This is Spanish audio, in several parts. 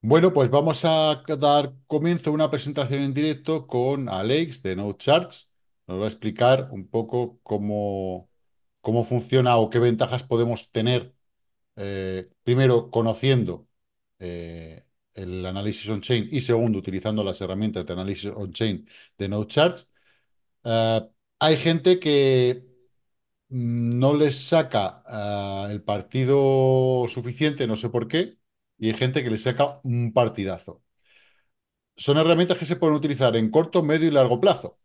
Bueno, pues vamos a dar comienzo a una presentación en directo con Alex de No Charts. Nos va a explicar un poco cómo, cómo funciona o qué ventajas podemos tener, eh, primero conociendo eh, el análisis on-chain y segundo utilizando las herramientas de análisis on-chain de No Charts. Eh, hay gente que Mm, no les saca ah, el partido suficiente, no sé por qué, y hay gente que les saca un partidazo. Son herramientas que se pueden utilizar en corto, medio y largo plazo.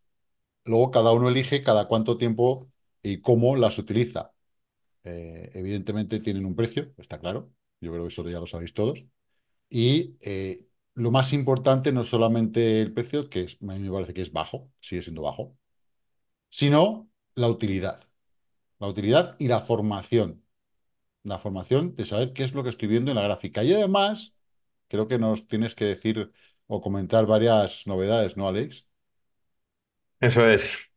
Luego cada uno elige cada cuánto tiempo y cómo las utiliza. Eh, evidentemente tienen un precio, está claro. Yo creo que eso ya lo sabéis todos. Y eh, lo más importante no solamente el precio, que a mí me parece que es bajo, sigue siendo bajo, sino la utilidad. La utilidad y la formación. La formación de saber qué es lo que estoy viendo en la gráfica. Y además, creo que nos tienes que decir o comentar varias novedades, ¿no, Alex? Eso es.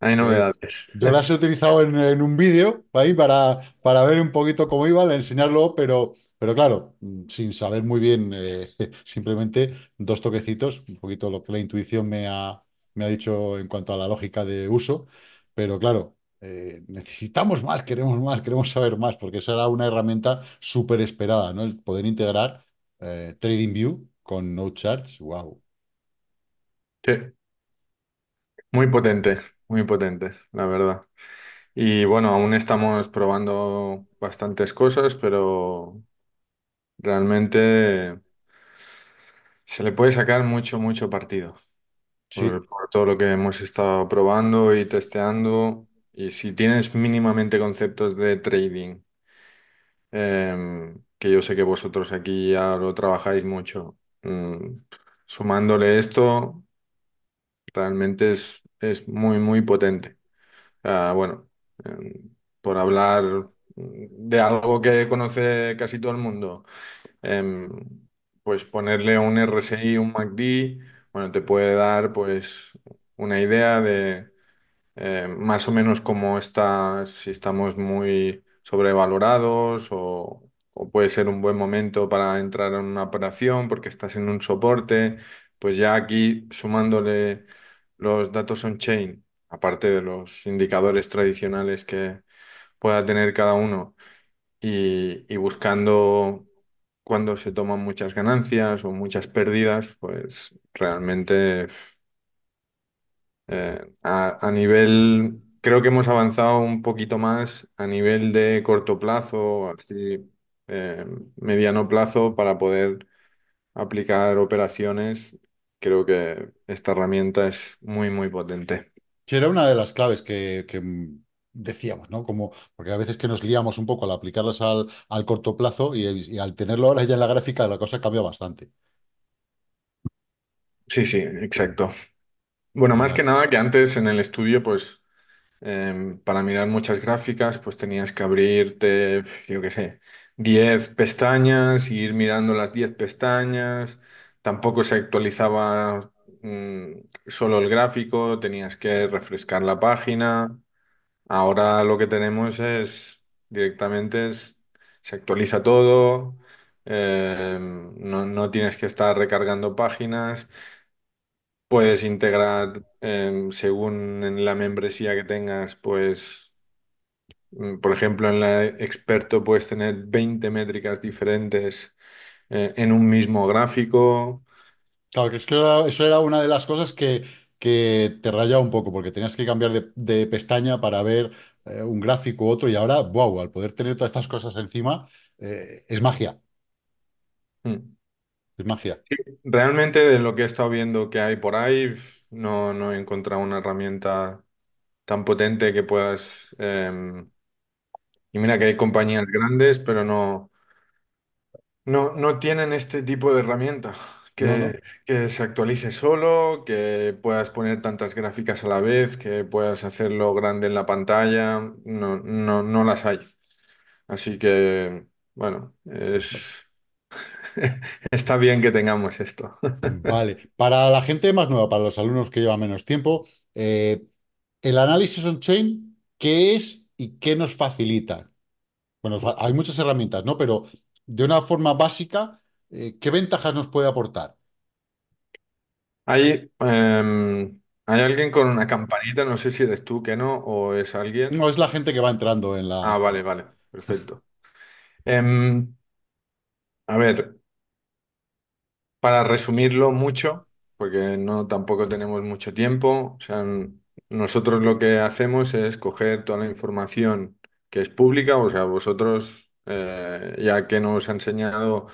Hay eh, novedades. Yo las he utilizado en, un vídeo ahí para, para ver un poquito cómo iba, de enseñarlo, pero, pero claro, sin saber muy bien, eh, simplemente dos toquecitos, un poquito lo que la intuición me ha, me ha dicho en cuanto a la lógica de uso, pero claro, eh, necesitamos más, queremos más, queremos saber más, porque esa era una herramienta súper esperada, ¿no? El poder integrar eh, TradingView con no charts, wow. muy potente muy potente, la verdad. Y bueno, aún estamos probando bastantes cosas, pero realmente se le puede sacar mucho, mucho partido por todo lo que hemos estado probando y testeando. Y si tienes mínimamente conceptos de trading, em, que yo sé que vosotros aquí ya lo trabajáis mucho, mm, sumándole esto, realmente es, muy, muy potente. bueno, em, por hablar mm, de algo que conoce casi todo el mundo, em, pues ponerle un RSI, un MACD, bueno, te puede dar pues una idea de... Eh, más o menos como está, si estamos muy sobrevalorados o, puede ser un buen momento para entrar en una operación porque estás en un soporte, pues ya aquí sumándole los datos on-chain, aparte de los indicadores tradicionales que pueda tener cada uno y, y buscando cuando se toman muchas ganancias o muchas pérdidas, pues realmente eh, a, nivel, creo que hemos avanzado un poquito más a nivel de corto plazo, eh, mediano plazo, para poder aplicar operaciones. Creo que esta herramienta es muy, muy potente. que era una de las claves que, decíamos, ¿no? Como, porque a veces que nos liamos un poco al aplicarlas al, al corto plazo y, y al tenerlo ahora ya en la gráfica la cosa cambia bastante. Sí, sí, exacto. Bueno, más que nada que antes en el estudio, pues em, para mirar muchas gráficas, pues tenías que abrirte, yo qué sé, 10 pestañas, ir mirando las 10 pestañas. Tampoco se actualizaba mm, solo el gráfico, tenías que refrescar la página. Ahora lo que tenemos es directamente se actualiza todo, em, no, no tienes que estar recargando páginas. Puedes integrar, em, según en la membresía que tengas, pues, mm, por ejemplo, en la experto puedes tener 20 métricas diferentes eh, en un mismo gráfico. Claro, que es que eso era una de las cosas que, que te rayaba un poco, porque tenías que cambiar de, pestaña para ver eh, un gráfico u otro, y ahora, wow, al poder tener todas estas cosas encima, eh, es magia. Mm magia. Realmente de lo que he estado viendo que hay por ahí, no, no he encontrado una herramienta tan potente que puedas... Em, y mira que hay compañías grandes, pero no, no, tienen este tipo de herramienta que, que se actualice solo, que puedas poner tantas gráficas a la vez, que puedas hacerlo grande en la pantalla. No, no, no las hay. Así que, bueno, es... Está bien que tengamos esto. Vale. Para la gente más nueva, para los alumnos que llevan menos tiempo, eh, el análisis on-chain, ¿qué es y qué nos facilita? Bueno, hay muchas herramientas, ¿no? Pero de una forma básica, eh, ¿qué ventajas nos puede aportar? Hay, em, hay alguien con una campanita, no sé si eres tú, que no, o es alguien. No, es la gente que va entrando en la... Ah, vale, vale, perfecto. Em, a ver, para resumirlo mucho, porque no tampoco tenemos mucho tiempo, o sea, nosotros lo que hacemos es coger toda la información que es pública, o sea, vosotros, eh, ya que nos ha enseñado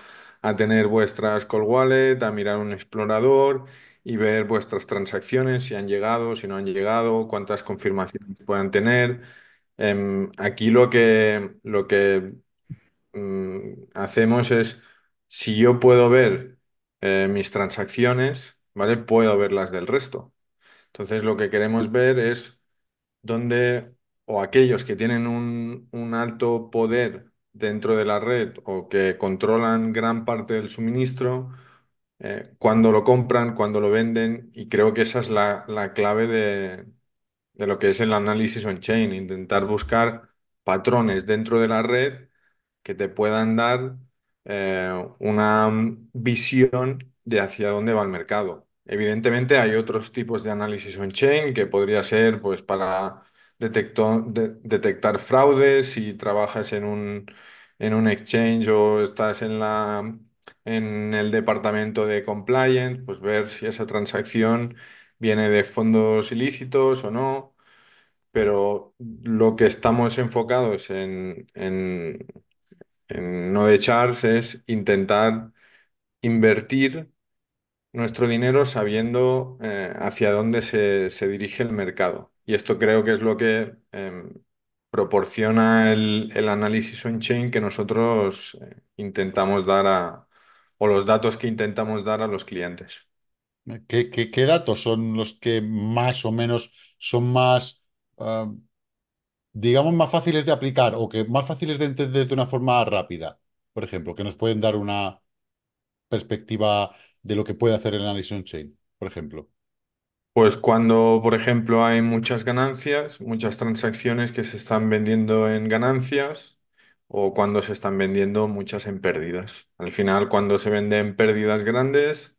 a tener vuestras call wallet, a mirar un explorador y ver vuestras transacciones, si han llegado, si no han llegado, cuántas confirmaciones puedan tener. Em, aquí lo que, lo que mm, hacemos es, si yo puedo ver eh, mis transacciones, ¿vale? Puedo ver las del resto. Entonces, lo que queremos ver es dónde o aquellos que tienen un, alto poder dentro de la red o que controlan gran parte del suministro, eh, cuando lo compran, cuando lo venden, y creo que esa es la, clave de lo que es el análisis on-chain, intentar buscar patrones dentro de la red que te puedan dar eh, una visión de hacia dónde va el mercado. Evidentemente hay otros tipos de análisis on-chain que podría ser pues, para detectar fraudes si trabajas en un, en un exchange o estás en la, en el departamento de compliance, pues ver si esa transacción viene de fondos ilícitos o no, pero lo que estamos enfocados en, no de Charles es intentar invertir nuestro dinero sabiendo eh, hacia dónde se, dirige el mercado. Y esto creo que es lo que em, proporciona el, análisis on-chain que nosotros eh, intentamos dar a, o los datos que intentamos dar a los clientes. ¿Qué, datos son los que más o menos son más, ah, digamos, más fáciles de aplicar o que más fáciles de entender de una forma rápida, por ejemplo, que nos pueden dar una perspectiva de lo que puede hacer el on Chain, por ejemplo? Pues cuando, por ejemplo, hay muchas ganancias, muchas transacciones que se están vendiendo en ganancias o cuando se están vendiendo muchas en pérdidas. Al final, cuando se venden pérdidas grandes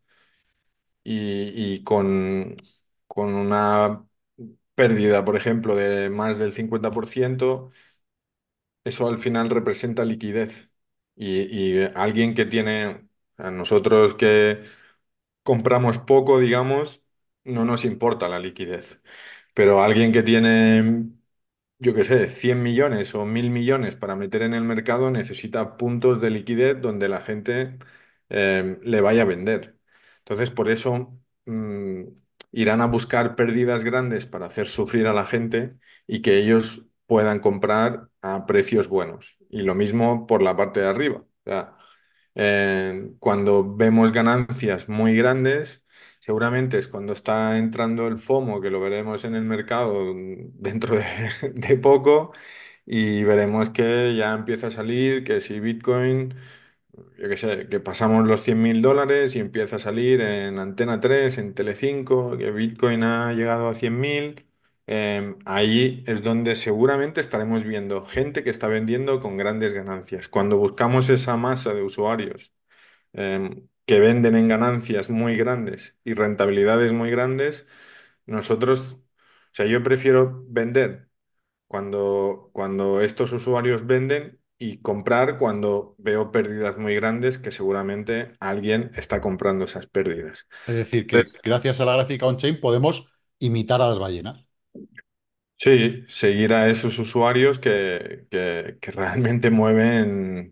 y, con, con una pérdida, por ejemplo, de más del 50%, eso al final representa liquidez. Y, alguien que tiene, a nosotros que compramos poco, digamos, no nos importa la liquidez. Pero alguien que tiene, yo qué sé, 100 millones o 1000 millones para meter en el mercado necesita puntos de liquidez donde la gente eh, le vaya a vender. Entonces, por eso mm, irán a buscar pérdidas grandes para hacer sufrir a la gente y que ellos puedan comprar a precios buenos. Y lo mismo por la parte de arriba. Eh, cuando vemos ganancias muy grandes, seguramente es cuando está entrando el FOMO, que lo veremos en el mercado dentro de poco, y veremos que ya empieza a salir, que si Bitcoin yo qué sé, que pasamos los 100 mil dólares y empieza a salir en Antena 3, en Tele 5, que Bitcoin ha llegado a 100.000, mil. Em, ahí es donde seguramente estaremos viendo gente que está vendiendo con grandes ganancias. Cuando buscamos esa masa de usuarios em, que venden en ganancias muy grandes y rentabilidades muy grandes, nosotros, o sea, yo prefiero vender cuando, cuando estos usuarios venden y comprar cuando veo pérdidas muy grandes que seguramente alguien está comprando esas pérdidas. Es decir, que gracias a la gráfica on-chain podemos imitar a las ballenas. Sí, seguir a esos usuarios que, realmente mueven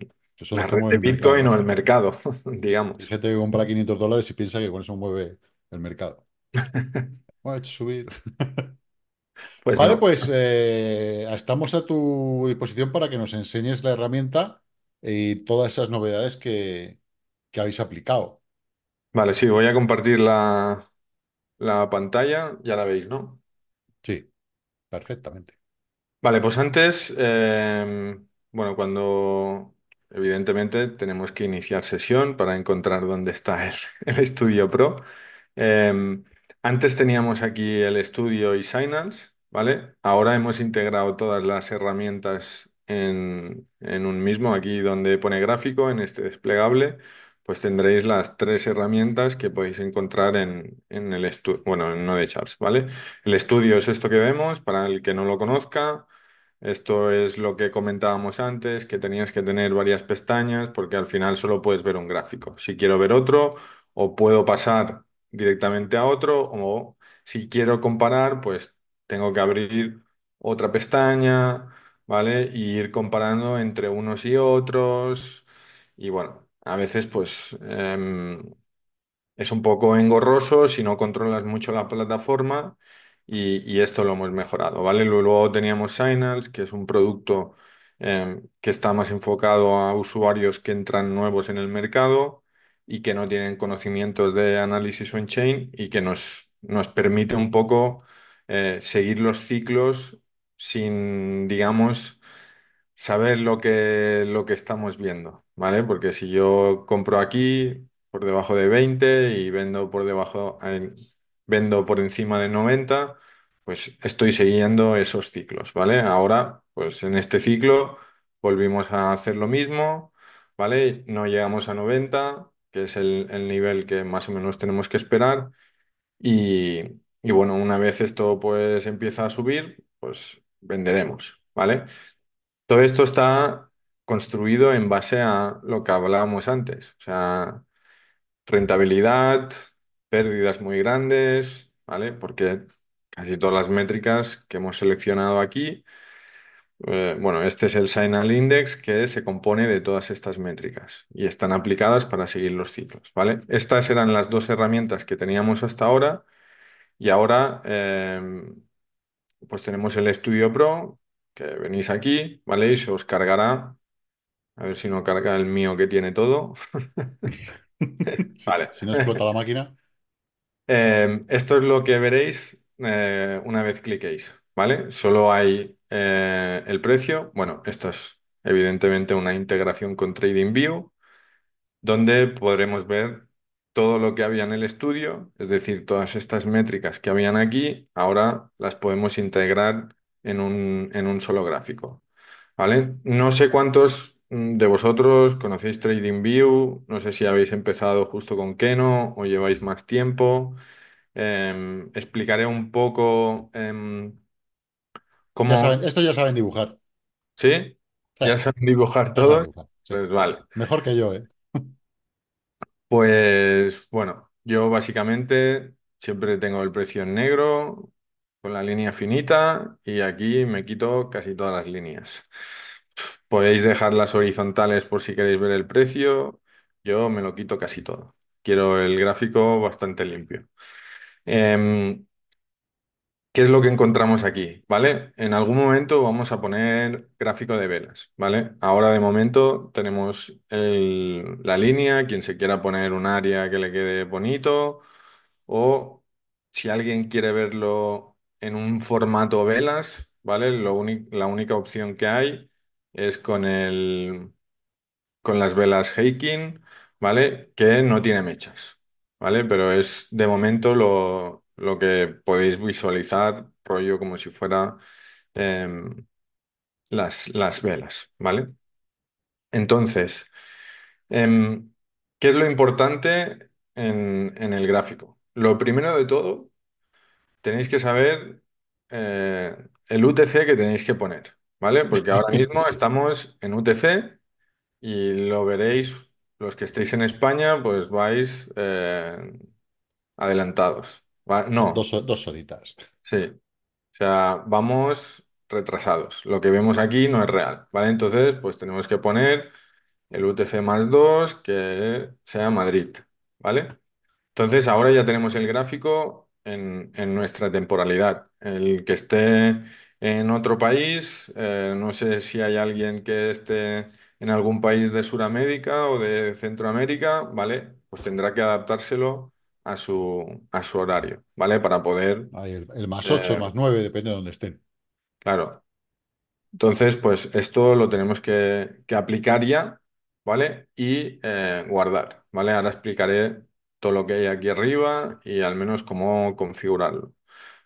la de Bitcoin o el mercado, digamos. Hay gente que compra 500 dólares y piensa que con eso mueve el mercado. Bueno, he hecho subir. Pues vale, pues eh, estamos a tu disposición para que nos enseñes la herramienta y todas esas novedades que, habéis aplicado. Vale, sí, voy a compartir la, pantalla, ya la veis, ¿no? Sí, perfectamente. Vale, pues antes, em, bueno, cuando evidentemente tenemos que iniciar sesión para encontrar dónde está el, el Studio Pro. Em, antes teníamos aquí el estudio y Signals, ¿vale? Ahora hemos integrado todas las herramientas en, un mismo. Aquí donde pone gráfico, en este desplegable, pues tendréis las tres herramientas que podéis encontrar en, el estudio, bueno, en Charts, ¿vale? El estudio es esto que vemos, para el que no lo conozca. Esto es lo que comentábamos antes, que tenías que tener varias pestañas porque al final solo puedes ver un gráfico. Si quiero ver otro, o puedo pasar directamente a otro o si quiero comparar, pues tengo que abrir otra pestaña, ¿vale? Y ir comparando entre unos y otros. Y bueno, a veces pues em, es un poco engorroso si no controlas mucho la plataforma y, esto lo hemos mejorado, ¿vale? Luego teníamos Signals, que es un producto em, que está más enfocado a usuarios que entran nuevos en el mercado y que no tienen conocimientos de análisis on-chain y que nos, nos permite un poco eh, seguir los ciclos sin, digamos, saber lo que, lo que estamos viendo, ¿vale? Porque si yo compro aquí por debajo de 20 y vendo por debajo, vendo por encima de 90, pues estoy siguiendo esos ciclos, ¿vale? Ahora, pues en este ciclo volvimos a hacer lo mismo, ¿vale? No llegamos a 90, que es el, nivel que más o menos tenemos que esperar. Y, y bueno, una vez esto pues empieza a subir, pues venderemos, ¿vale? Todo esto está construido en base a lo que hablábamos antes, o sea, rentabilidad, pérdidas muy grandes, ¿vale? Porque casi todas las métricas que hemos seleccionado aquí eh, bueno, este es el Signal Index que se compone de todas estas métricas y están aplicadas para seguir los ciclos, ¿vale? Estas eran las dos herramientas que teníamos hasta ahora y ahora em, pues tenemos el Studio Pro que venís aquí, ¿vale? Y se os cargará, a ver si no carga el mío que tiene todo. si, vale. Si no explota la máquina. Em, esto es lo que veréis eh, una vez cliquéis, ¿vale? Solo hay eh, el precio, bueno, esto es evidentemente una integración con TradingView, donde podremos ver todo lo que había en el estudio, es decir, todas estas métricas que habían aquí, ahora las podemos integrar en un, en un solo gráfico. ¿Vale? No sé cuántos mm, de vosotros conocéis TradingView, no sé si habéis empezado justo con Keno o lleváis más tiempo. Em, explicaré un poco... Em, saben, esto ya saben dibujar. ¿Sí? ¿Ya saben dibujar todo? Pues Mejor que yo, ¿eh? Pues bueno, yo básicamente siempre tengo el precio en negro con la línea finita y aquí me quito casi todas las líneas. Podéis dejarlas horizontales por si queréis ver el precio. Yo me lo quito casi todo. Quiero el gráfico bastante limpio. Em, ¿Qué es lo que encontramos aquí? ¿Vale? En algún momento vamos a poner gráfico de velas, ¿vale? Ahora de momento tenemos la línea, quien se quiera poner un área que le quede bonito o si alguien quiere verlo en un formato velas, ¿vale? la única opción que hay es con el, con las velas Heikin, ¿vale? Que no tiene mechas, ¿vale? Pero es de momento lo, lo que podéis visualizar, rollo como si fuera em, las, las velas, ¿vale? Entonces, em, ¿qué es lo importante en, en el gráfico? Lo primero de todo, tenéis que saber eh, el UTC que tenéis que poner, ¿vale? Porque ahora mismo estamos en UTC y lo veréis, los que estéis en España, pues vais eh, adelantados no, Dos, dos horitas. sí. O sea, vamos retrasados. Lo que vemos aquí no es real, ¿vale? Entonces, pues tenemos que poner el UTC más 2 que sea Madrid, ¿vale? Entonces, ahora ya tenemos el gráfico en, nuestra temporalidad. El que esté en otro país, eh, no sé si hay alguien que esté en algún país de Sudamérica o de Centroamérica, ¿vale? Pues tendrá que adaptárselo a su, a su horario, ¿vale? Para poder... el, más 8, eh, más 9, depende de dónde estén. Claro. Entonces, pues esto lo tenemos que, aplicar ya, ¿vale? Y eh, guardar, ¿vale? Ahora explicaré todo lo que hay aquí arriba y al menos cómo configurarlo,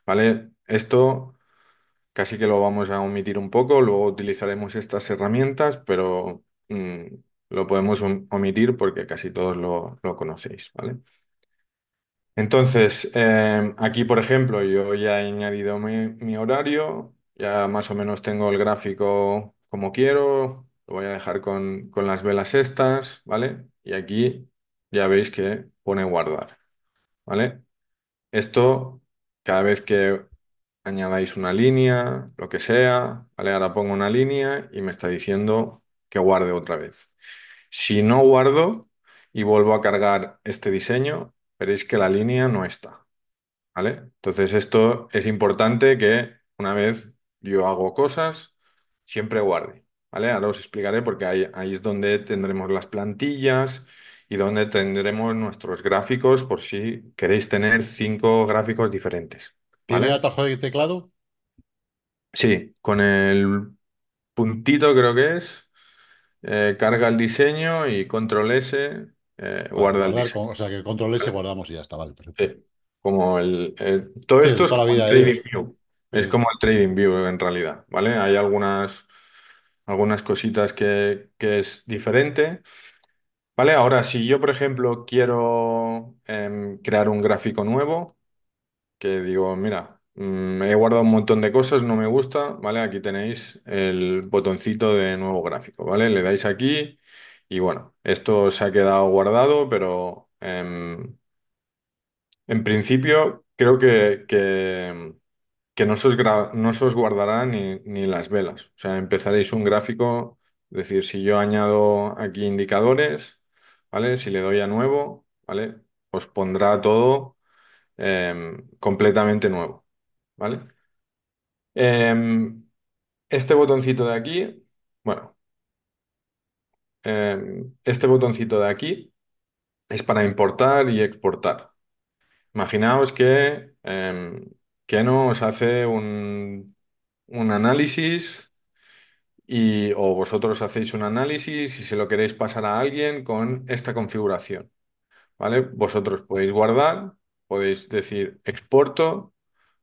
¿vale? Esto casi que lo vamos a omitir un poco, luego utilizaremos estas herramientas, pero mm, lo podemos omitir porque casi todos lo, lo conocéis, ¿vale? Entonces, em, aquí, por ejemplo, yo ya he añadido mi, horario, ya más o menos tengo el gráfico como quiero, lo voy a dejar con, con las velas estas, ¿vale? Y aquí ya veis que pone guardar, ¿vale? Esto, cada vez que añadáis una línea, lo que sea, ¿vale? Ahora pongo una línea y me está diciendo que guarde otra vez. Si no guardo y vuelvo a cargar este diseño, veréis que la línea no está, ¿vale? Entonces esto es importante que una vez yo hago cosas, siempre guarde, ¿vale? Ahora os explicaré porque ahí, ahí es donde tendremos las plantillas y donde tendremos nuestros gráficos por si queréis tener cinco gráficos diferentes. ¿Tiene atajo de teclado? Sí, con el puntito creo que es. Eh, carga el diseño y control S eh, guardar, o sea, que control S guardamos y ya está, vale. como el, eh, todo esto es como el trading view. Es como el trading view en realidad, ¿vale? Hay algunas, algunas cositas que, es diferente, ¿vale? Ahora, si yo, por ejemplo, quiero em, crear un gráfico nuevo, que digo, mira, me mm, he guardado un montón de cosas, no me gusta, ¿vale? Aquí tenéis el botoncito de nuevo gráfico, ¿vale? Le dais aquí y bueno, esto se ha quedado guardado, pero em, en principio creo que, no se os, guardará ni, las velas. O sea, empezaréis un gráfico, es decir, si yo añado aquí indicadores, ¿vale? Si le doy a nuevo, ¿vale? Os pondrá todo em, completamente nuevo, ¿vale? Em, este botoncito de aquí, bueno. Em, este botoncito de aquí es para importar y exportar. Imaginaos que, em, que nos hace un, un análisis y, o vosotros hacéis un análisis y se lo queréis pasar a alguien con esta configuración. ¿Vale? Vosotros podéis guardar, podéis decir exporto,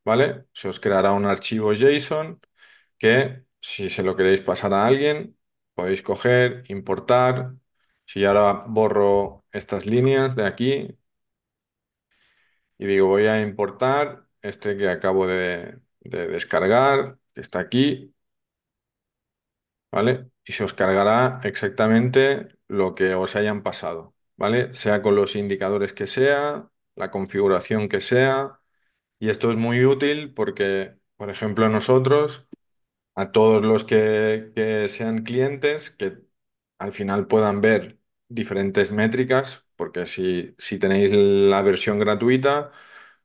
¿vale? Se os creará un archivo JSON que si se lo queréis pasar a alguien, Podéis coger, importar. Si ahora borro estas líneas de aquí y digo voy a importar este que acabo de, de descargar, que está aquí, ¿vale? Y se os cargará exactamente lo que os hayan pasado, ¿vale? Sea con los indicadores que sea, la configuración que sea. Y esto es muy útil porque, por ejemplo, nosotros a todos los que, sean clientes, que al final puedan ver diferentes métricas, porque si, si tenéis la versión gratuita,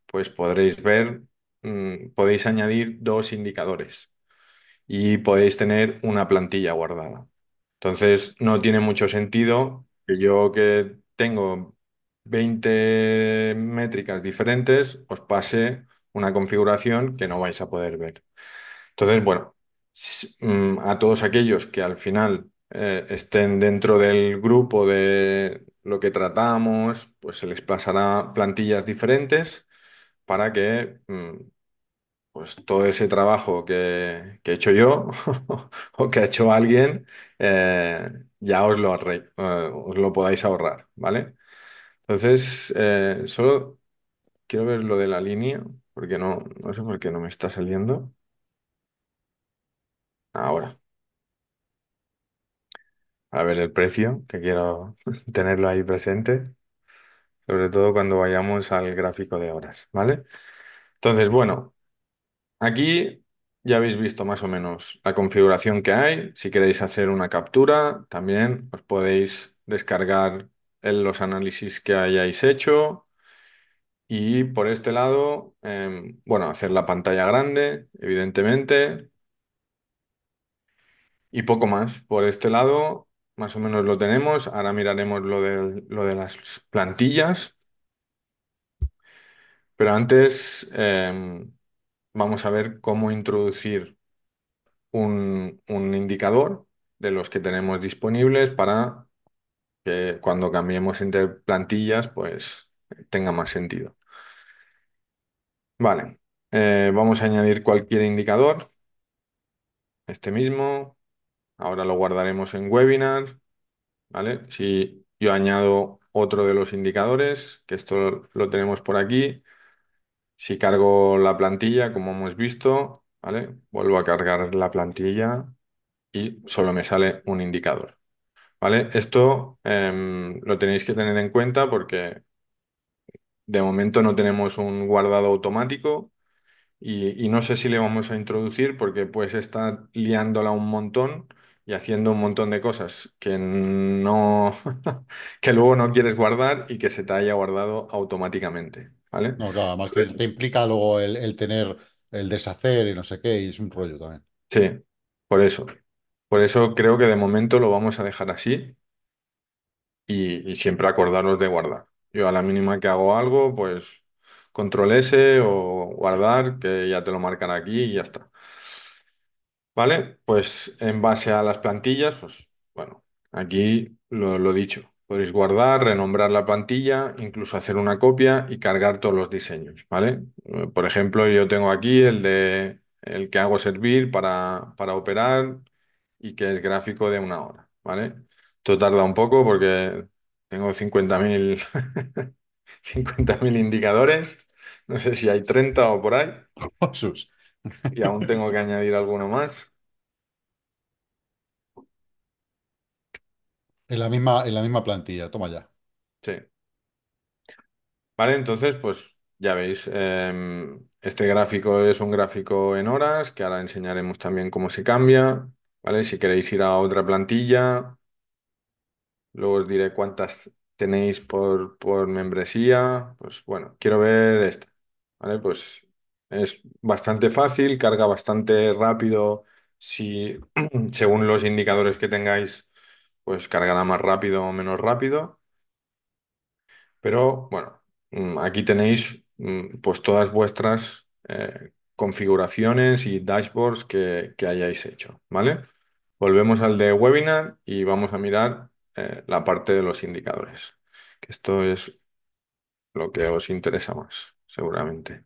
pues podréis ver, mm, podéis añadir dos indicadores y podéis tener una plantilla guardada. Entonces, no tiene mucho sentido que yo que tengo 20 métricas diferentes, os pase una configuración que no vais a poder ver. Entonces, bueno, Mm, a todos aquellos que al final eh, estén dentro del grupo de lo que tratamos, pues se les pasará plantillas diferentes para que mm, pues todo ese trabajo que, que he hecho yo o que ha hecho alguien, eh, ya os lo, eh, os lo podáis ahorrar, ¿vale? Entonces, solo quiero ver lo de la línea, porque no, no sé por qué no me está saliendo. Ahora, a ver el precio, que quiero tenerlo ahí presente, sobre todo cuando vayamos al gráfico de horas, ¿vale? Entonces, bueno, aquí ya habéis visto más o menos la configuración que hay. Si queréis hacer una captura, también os podéis descargar en los análisis que hayáis hecho. Y por este lado, em, bueno, hacer la pantalla grande, evidentemente. Y poco más. Por este lado, más o menos lo tenemos. Ahora miraremos lo de, lo de las plantillas. Pero antes, em, vamos a ver cómo introducir un, indicador de los que tenemos disponibles para que cuando cambiemos entre plantillas, pues tenga más sentido. Vale, eh, vamos a añadir cualquier indicador, este mismo, Ahora lo guardaremos en Webinar, ¿vale? Si yo añado otro de los indicadores, que esto lo tenemos por aquí, si cargo la plantilla, como hemos visto, ¿vale? Vuelvo a cargar la plantilla y solo me sale un indicador, ¿vale? Esto em, lo tenéis que tener en cuenta porque de momento no tenemos un guardado automático y, no sé si le vamos a introducir porque pues está liándola un montón y haciendo un montón de cosas que no, que luego no quieres guardar y que se te haya guardado automáticamente, ¿vale? No, además que te implica luego el, tener, el deshacer y no sé qué, y es un rollo también. Sí, por eso. Por eso creo que de momento lo vamos a dejar así y, siempre acordaros de guardar. Yo a la mínima que hago algo, pues control S o guardar, que ya te lo marcan aquí y ya está. ¿Vale? Pues en base a las plantillas, pues bueno, aquí lo, he dicho. Podéis guardar, renombrar la plantilla, incluso hacer una copia y cargar todos los diseños, ¿vale? Eh, por ejemplo, yo tengo aquí el de el que hago servir para, operar y que es gráfico de una hora, ¿vale? Esto tarda un poco porque tengo 50.000 mil indicadores, no sé si hay 30 o por ahí. Y aún tengo que añadir alguno más. En la misma, en la misma plantilla, toma ya. Sí. Vale, entonces, pues ya veis, em, este gráfico es un gráfico en horas, que ahora enseñaremos también cómo se cambia, ¿vale? Si queréis ir a otra plantilla, luego os diré cuántas tenéis por, por membresía, pues bueno, quiero ver esta, ¿vale? Pues es bastante fácil, carga bastante rápido. Si según los indicadores que tengáis, pues cargará más rápido o menos rápido. Pero bueno, mm, aquí tenéis mm, pues todas vuestras eh, configuraciones y dashboards que, hayáis hecho, ¿vale? Volvemos al de webinar y vamos a mirar eh, la parte de los indicadores, que esto es lo que os interesa más, seguramente.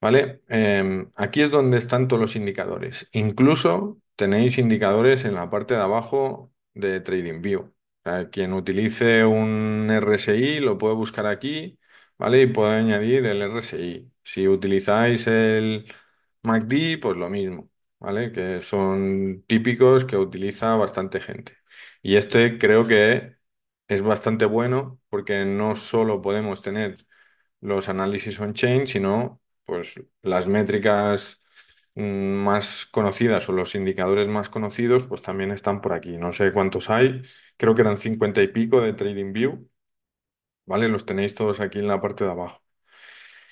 ¿Vale? Em, aquí es donde están todos los indicadores. Incluso tenéis indicadores en la parte de abajo de TradingView. quien utilice un RSI lo puede buscar aquí, ¿vale? Y puede añadir el RSI. Si utilizáis el MACD, pues lo mismo, ¿vale? Que son típicos que utiliza bastante gente. Y este creo que es bastante bueno porque no solo podemos tener los análisis on-chain, sino pues las métricas mm, más conocidas o los indicadores más conocidos, pues también están por aquí. No sé cuántos hay, creo que eran 50 y pico de TradingView, ¿vale? Los tenéis todos aquí en la parte de abajo.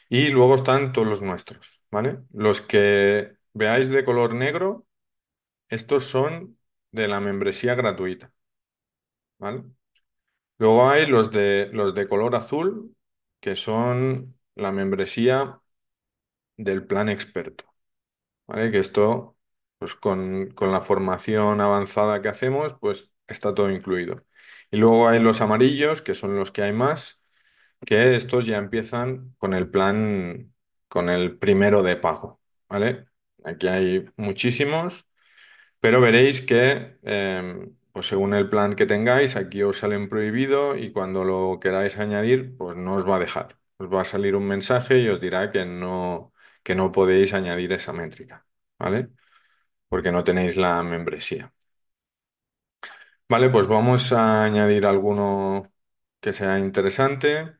Y luego están todos los nuestros, ¿vale? Los que veáis de color negro, estos son de la membresía gratuita, ¿vale? Luego hay los de, los de color azul, que son la membresía del plan experto. ¿Vale? Que esto, pues con, la formación avanzada que hacemos, pues está todo incluido. Y luego hay los amarillos, que son los que hay más, que estos ya empiezan con el plan, con el primero de pago, ¿vale? Aquí hay muchísimos, pero veréis que, em, pues según el plan que tengáis, aquí os salen prohibido y cuando lo queráis añadir, pues no os va a dejar. Os va a salir un mensaje y os dirá que no, que no podéis añadir esa métrica, ¿vale? Porque no tenéis la membresía. Vale, pues vamos a añadir alguno que sea interesante,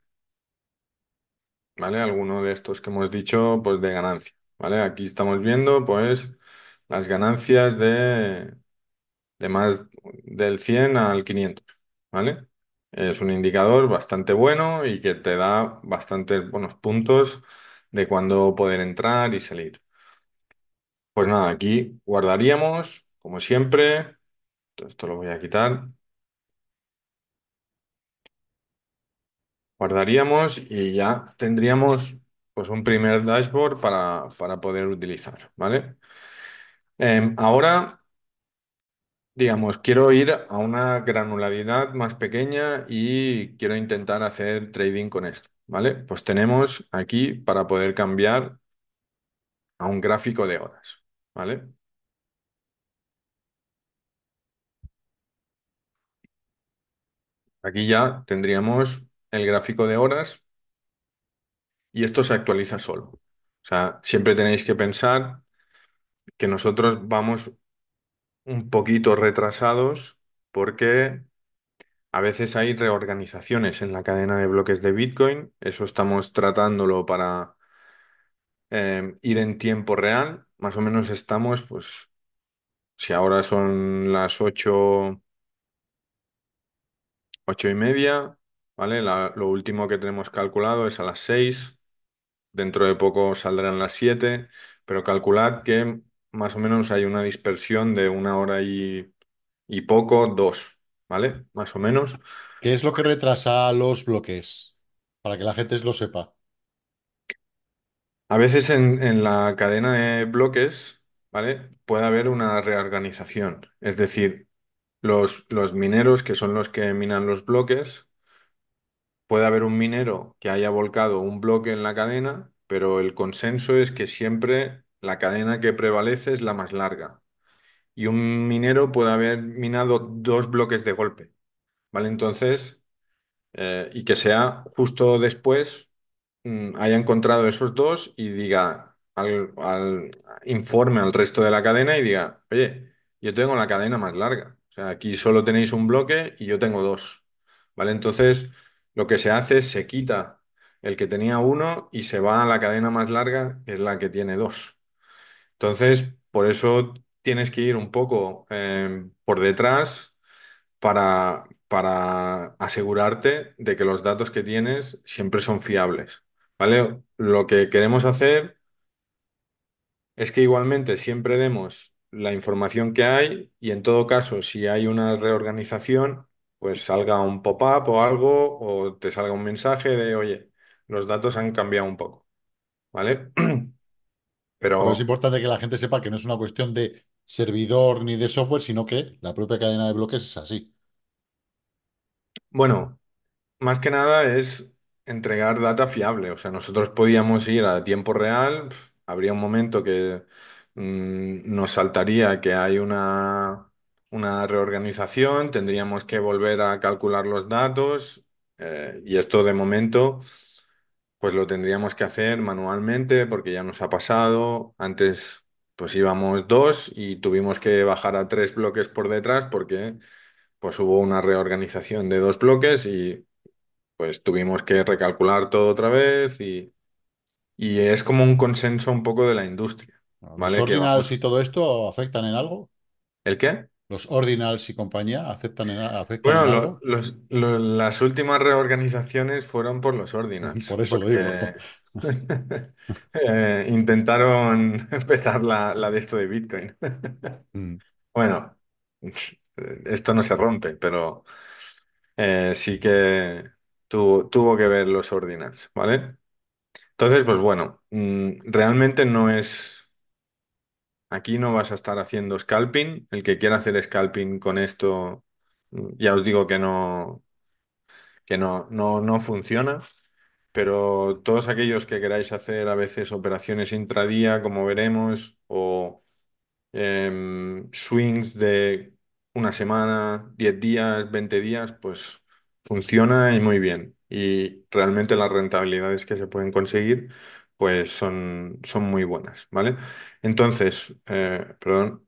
¿vale? Alguno de estos que hemos dicho, pues de ganancia, ¿vale? Aquí estamos viendo, pues, las ganancias de, de más del 100 al 500, ¿vale? Es un indicador bastante bueno y que te da bastantes buenos puntos de cuándo poder entrar y salir. Pues nada, aquí guardaríamos, como siempre. esto lo voy a quitar. Guardaríamos y ya tendríamos pues un primer dashboard para, poder utilizar, ¿vale? Em, ahora, digamos, quiero ir a una granularidad más pequeña y quiero intentar hacer trading con esto. ¿vale? Pues tenemos aquí para poder cambiar a un gráfico de horas, ¿vale? Aquí ya tendríamos el gráfico de horas y esto se actualiza solo. O sea, siempre tenéis que pensar que nosotros vamos un poquito retrasados porque a veces hay reorganizaciones en la cadena de bloques de Bitcoin. Eso estamos tratándolo para em, ir en tiempo real. Más o menos estamos, pues, si ahora son las ocho, ocho y media, ¿vale? lo último que tenemos calculado es a las seis. Dentro de poco saldrán las siete, pero calculad que más o menos hay una dispersión de una hora y poco, dos. ¿vale? Más o menos. ¿Qué es lo que retrasa los bloques? Para que la gente lo sepa. A veces en, la cadena de bloques, ¿vale? Puede haber una reorganización. Es decir, los, los mineros, que son los que minan los bloques, puede haber un minero que haya volcado un bloque en la cadena, pero el consenso es que siempre la cadena que prevalece es la más larga y un minero puede haber minado dos bloques de golpe, ¿vale? Entonces, eh, y que sea justo después, mm, haya encontrado esos dos y diga al, informe al resto de la cadena y diga, oye, yo tengo la cadena más larga. O sea, aquí solo tenéis un bloque y yo tengo dos, ¿vale? Entonces, lo que se hace es se quita el que tenía uno y se va a la cadena más larga, que es la que tiene dos. Entonces, por eso tienes que ir un poco eh, por detrás para, para asegurarte de que los datos que tienes siempre son fiables, ¿vale? Lo que queremos hacer es que igualmente siempre demos la información que hay y en todo caso, si hay una reorganización, pues salga un pop-up o algo o te salga un mensaje de, oye, los datos han cambiado un poco, ¿vale? Pero es importante que la gente sepa que no es una cuestión de servidor ni de software, sino que la propia cadena de bloques es así. Bueno, más que nada es entregar data fiable. O sea, nosotros podíamos ir a tiempo real, habría un momento que mm, nos saltaría que hay una, una reorganización, tendríamos que volver a calcular los datos eh, y esto de momento pues lo tendríamos que hacer manualmente porque ya nos ha pasado. Antes pues íbamos dos y tuvimos que bajar a tres bloques por detrás porque pues hubo una reorganización de dos bloques y pues tuvimos que recalcular todo otra vez y, y es como un consenso un poco de la industria, ¿vale? todo esto afectan en algo? ¿El qué? los Ordinals y compañía aceptan Bueno, las últimas reorganizaciones fueron por los Ordinals, Por eso lo digo. Eh, intentaron empezar la, de esto de Bitcoin. Mm. Bueno, esto no se rompe, pero eh, sí que tuvo, que ver los Ordinals, ¿vale? Entonces, pues bueno, mm, realmente no es... Aquí no vas a estar haciendo scalping. El que quiera hacer scalping con esto, ya os digo que no, que no, no, no funciona. Pero todos aquellos que queráis hacer a veces operaciones intradía, como veremos, o em, swings de una semana, 10 días, 20 días, pues funciona y muy bien. Y realmente las rentabilidades que se pueden conseguir pues son, son muy buenas, ¿vale? Entonces, eh, perdón,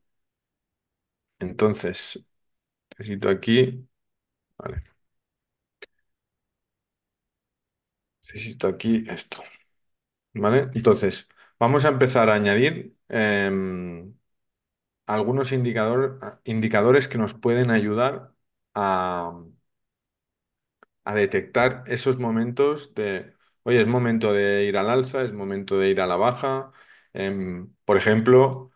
entonces, necesito aquí, vale, necesito aquí esto, ¿vale? Entonces, vamos a empezar a añadir em, algunos indicadores que nos pueden ayudar a detectar esos momentos de Oye, es momento de ir al alza, es momento de ir a la baja. Em, por ejemplo,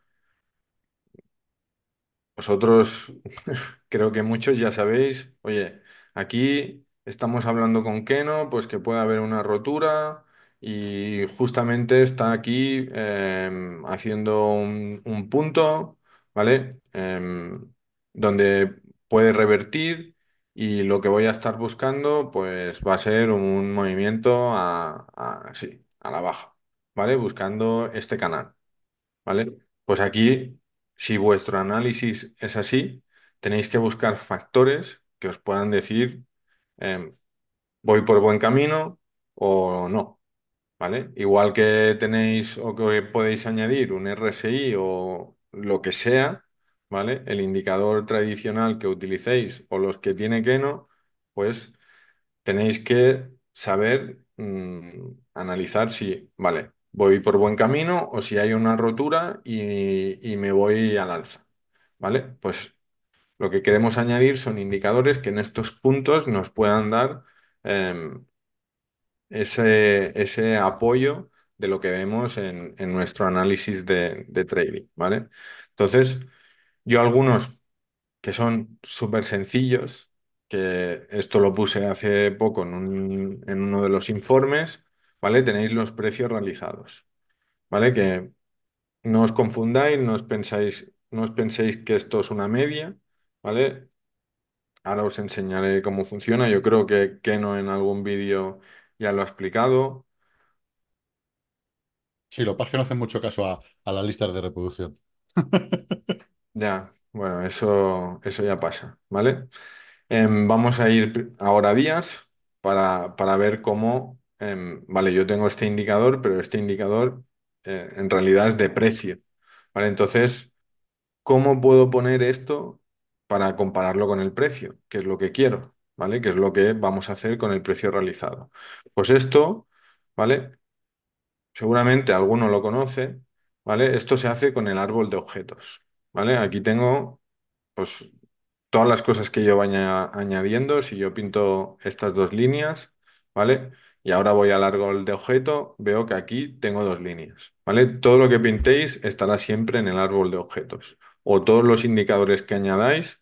vosotros creo que muchos ya sabéis, oye, aquí estamos hablando con Keno, pues que puede haber una rotura y justamente está aquí em, haciendo un, punto, ¿vale? Em, donde puede revertir y lo que voy a estar buscando, pues va a ser un movimiento a, a- sí, a la baja, ¿vale? Buscando este canal, ¿vale? Pues aquí, si vuestro análisis es así, tenéis que buscar factores que os puedan decir, em, voy por buen camino o no. ¿Vale? Igual que tenéis o que podéis añadir un RSI o lo que sea, ¿vale? El indicador tradicional que utilicéis o los que tiene que no, pues tenéis que saber mm, analizar si, vale, voy por buen camino o si hay una rotura y, me voy al alza, ¿vale? Pues lo que queremos añadir son indicadores que en estos puntos nos puedan dar em, ese, apoyo de lo que vemos en, nuestro análisis de, de trading, ¿vale? Entonces, yo algunos que son súper sencillos, que esto lo puse hace poco en, uno de los informes, ¿vale? Tenéis los precios realizados, ¿vale? Que no os confundáis, no os pensáis, no os penséis que esto es una media, ¿vale? Ahora os enseñaré cómo funciona. Yo creo que no en algún vídeo ya lo ha explicado. Sí, lo que pasa que no hace mucho caso a, a las listas de reproducción. Ya, bueno, eso, eso ya pasa, ¿vale? Em, vamos a ir ahora a días para, para ver cómo, em, vale, yo tengo este indicador, pero este indicador eh, en realidad es de precio, ¿vale? Entonces, ¿cómo puedo poner esto para compararlo con el precio? Que es lo que quiero, ¿vale? Que es lo que vamos a hacer con el precio realizado. Pues esto, ¿vale? Seguramente alguno lo conoce, ¿vale? Esto se hace con el árbol de objetos. ¿vale? Aquí tengo, pues, todas las cosas que yo vaya añadiendo. Si yo pinto estas dos líneas, ¿vale? Y ahora voy al árbol de objeto, veo que aquí tengo dos líneas, ¿vale? Todo lo que pintéis estará siempre en el árbol de objetos. O todos los indicadores que añadáis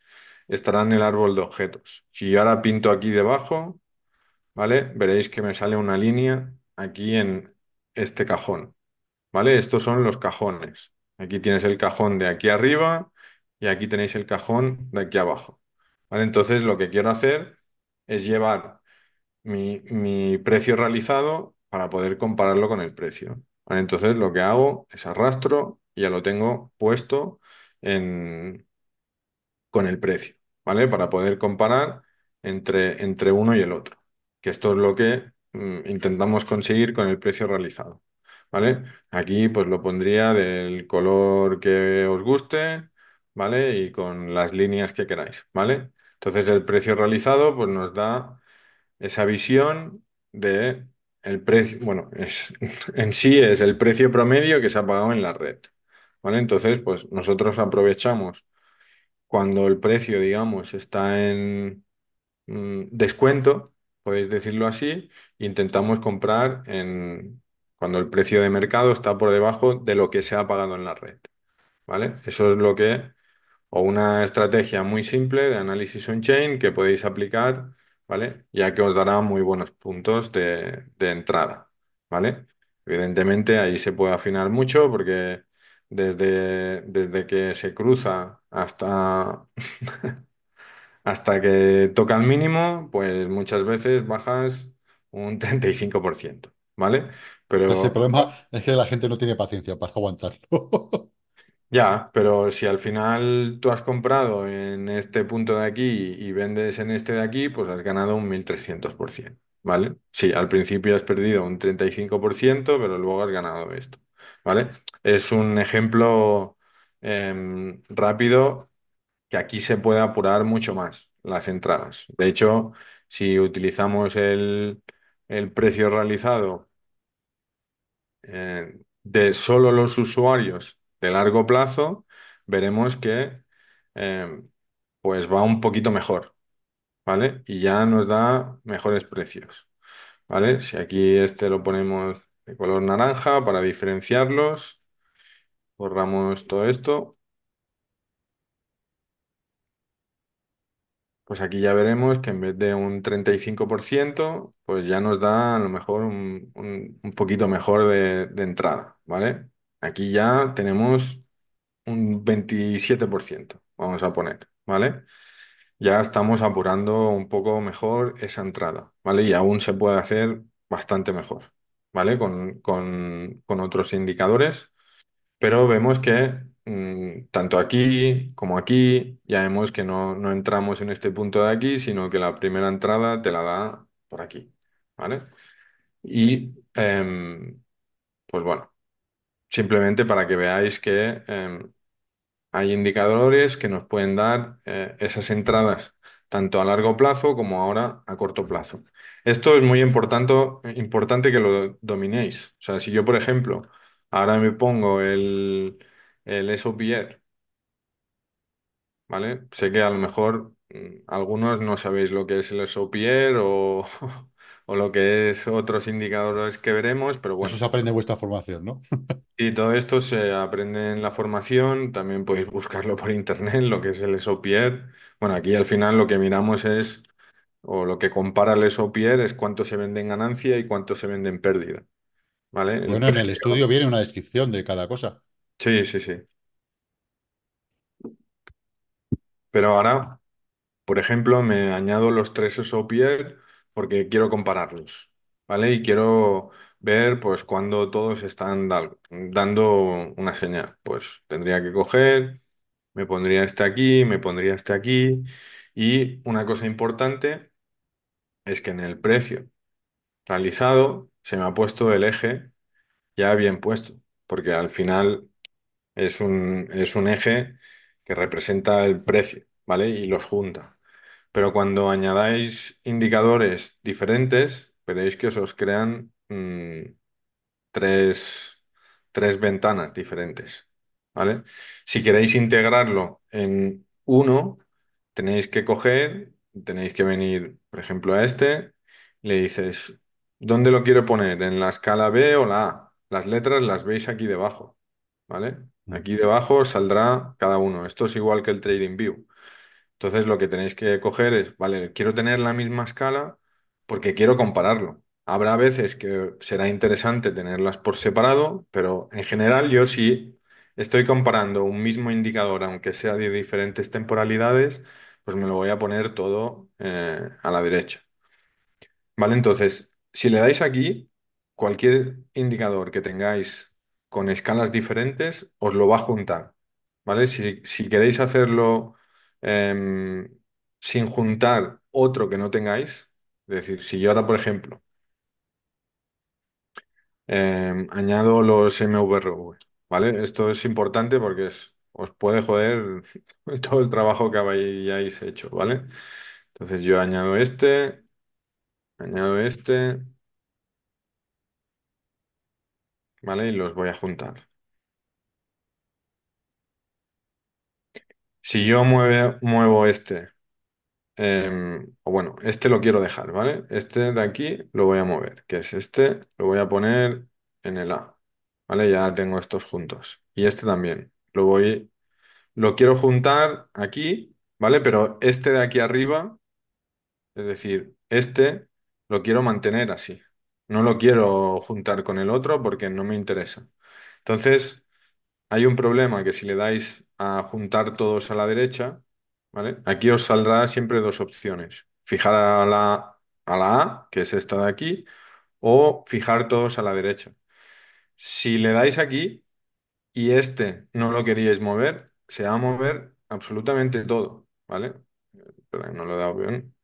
estarán en el árbol de objetos. Si yo ahora pinto aquí debajo, ¿vale? Veréis que me sale una línea aquí en este cajón, ¿vale? Estos son los cajones. Aquí tienes el cajón de aquí arriba y aquí tenéis el cajón de aquí abajo. ¿Vale? Entonces lo que quiero hacer es llevar mi, precio realizado para poder compararlo con el precio. Entonces lo que hago es arrastro y ya lo tengo puesto en, con el precio, ¿vale? Para poder comparar entre, entre uno y el otro, que esto es lo que mm, intentamos conseguir con el precio realizado. ¿vale? Aquí pues lo pondría del color que os guste, ¿vale? Y con las líneas que queráis, ¿vale? Entonces el precio realizado pues nos da esa visión de el precio, bueno, es, en sí es el precio promedio que se ha pagado en la red, ¿vale? Entonces pues nosotros aprovechamos cuando el precio, digamos, está en mm, descuento, podéis decirlo así, intentamos comprar en cuando el precio de mercado está por debajo de lo que se ha pagado en la red. ¿Vale? Eso es lo que, o una estrategia muy simple de análisis on-chain que podéis aplicar, ¿vale? Ya que os dará muy buenos puntos de, entrada, ¿vale? Evidentemente ahí se puede afinar mucho porque desde, desde que se cruza hasta, hasta que toca el mínimo, pues muchas veces bajas un 35%, ¿vale? el problema es que la gente no tiene paciencia para aguantarlo. ya, pero si al final tú has comprado en este punto de aquí y vendes en este de aquí, pues has ganado un 1300%, ¿vale? Sí, al principio has perdido un 35%, pero luego has ganado esto, ¿vale? Es un ejemplo em, rápido. que aquí se puede apurar mucho más las entradas. De hecho, si utilizamos el, el precio realizado eh, de solo los usuarios de largo plazo, veremos que em, pues va un poquito mejor, ¿vale? Y ya nos da mejores precios, ¿vale? Si aquí este lo ponemos de color naranja para diferenciarlos, borramos todo esto Pues aquí ya veremos que en vez de un 35%, pues ya nos da a lo mejor un, poquito mejor de, entrada, ¿vale? Aquí ya tenemos un 27%, vamos a poner, ¿vale? Ya estamos apurando un poco mejor esa entrada, ¿vale? Y aún se puede hacer bastante mejor, ¿vale? Con, con otros indicadores, pero vemos que Mm, tanto aquí como aquí, ya vemos que no, no, entramos en este punto de aquí, sino que la primera entrada te la da por aquí, ¿vale? Y em, pues bueno, simplemente para que veáis que em, hay indicadores que nos pueden dar eh, esas entradas, tanto a largo plazo como ahora a corto plazo. Esto es muy importante, importante que lo dominéis. O sea, si yo, por ejemplo, ahora me pongo el, el eso e, ¿vale? Sé que a lo mejor mm, algunos no sabéis lo que es el SOPR e o, o lo que es otros indicadores que veremos, pero bueno. Eso se aprende en vuestra formación, ¿no? Y todo esto se aprende en la formación, también podéis buscarlo por internet, lo que es el SOPR. E. Bueno, aquí al final lo que miramos es, o lo que compara el SOPR es cuánto se vende en ganancia y cuánto se vende en pérdida, ¿vale? Bueno, en el estudio viene una descripción de cada cosa. Sí, sí, sí. Pero ahora, por ejemplo, me añado los tres SOPIER porque quiero compararlos, ¿vale? Y quiero ver, pues, cuando todos están dando una señal. Pues tendría que coger, me pondría este aquí, me pondría este aquí. Y una cosa importante es que en el precio realizado se me ha puesto el eje ya bien puesto, porque al final es un, eje que representa el precio, ¿vale? Y los junta. Pero cuando añadáis indicadores diferentes, veréis que os, crean mm, tres, ventanas diferentes, ¿vale? Si queréis integrarlo en uno, tenéis que coger, tenéis que venir, por ejemplo, a este, le dices, ¿dónde lo quiero poner? ¿En la escala B o la A? Las letras las veis aquí debajo, ¿vale? Aquí debajo saldrá cada uno. Esto es igual que el Trading View. Entonces lo que tenéis que coger es, vale, quiero tener la misma escala porque quiero compararlo. Habrá veces que será interesante tenerlas por separado, pero en general yo sí estoy comparando un mismo indicador, aunque sea de diferentes temporalidades, pues me lo voy a poner todo eh, a la derecha. ¿Vale? Entonces, si le dais aquí, cualquier indicador que tengáis con escalas diferentes, os lo va a juntar, ¿vale? Si, queréis hacerlo em, sin juntar otro que no tengáis, es decir, si yo ahora, por ejemplo, em, añado los MVRV, ¿vale? Esto es importante porque os puede joder todo el trabajo que habéis hecho, ¿vale? Entonces yo añado este, añado este. ¿vale? Y los voy a juntar. Si yo muevo este, em, o bueno, este lo quiero dejar, ¿vale? Este de aquí lo voy a mover, que es este, lo voy a poner en el A, ¿vale? Ya tengo estos juntos. Y este también, lo voy, lo quiero juntar aquí, ¿vale? Pero este de aquí arriba, es decir, este, lo quiero mantener así. No lo quiero juntar con el otro porque no me interesa. Entonces, hay un problema que si le dais a juntar todos a la derecha, ¿vale? Aquí os saldrá siempre dos opciones. Fijar a la, a la que es esta de aquí, o fijar todos a la derecha. Si le dais aquí y este no lo queríais mover, se va a mover absolutamente todo, ¿vale? Espera, no lo he dado bien.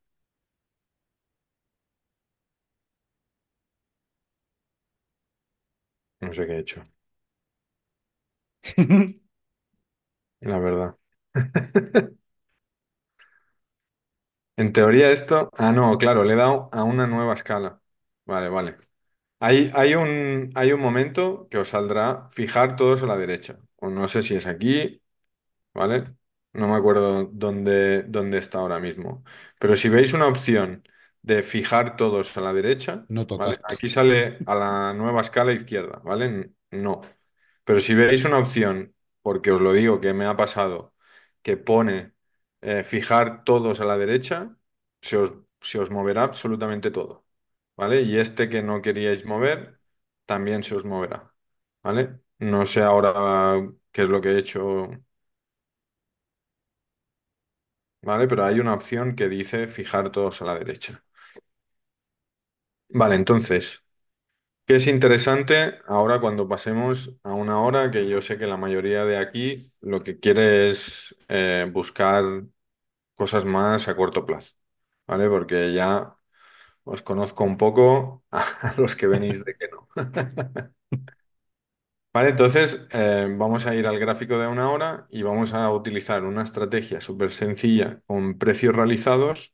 No sé qué he hecho, la verdad. En teoría esto... Ah, no, claro, le he dado a una nueva escala. Vale, vale. Hay, hay un, hay un momento que os saldrá fijar todos a la derecha. O no sé si es aquí, ¿vale? No me acuerdo dónde, dónde está ahora mismo. Pero si veis una opción de fijar todos a la derecha. No total Aquí sale a la nueva escala izquierda, ¿vale? No. Pero si veis una opción, porque os lo digo que me ha pasado, que pone eh, fijar todos a la derecha, se os, se os moverá absolutamente todo, ¿vale? Y este que no queríais mover, también se os moverá, ¿vale? No sé ahora qué es lo que he hecho ¿vale? Pero hay una opción que dice fijar todos a la derecha. Vale, entonces, ¿qué es interesante ahora cuando pasemos a una hora que yo sé que la mayoría de aquí lo que quiere es eh, buscar cosas más a corto plazo? ¿Vale? Porque ya os conozco un poco a los que venís de que no. Vale, entonces eh, vamos a ir al gráfico de una hora y vamos a utilizar una estrategia súper sencilla con precios realizados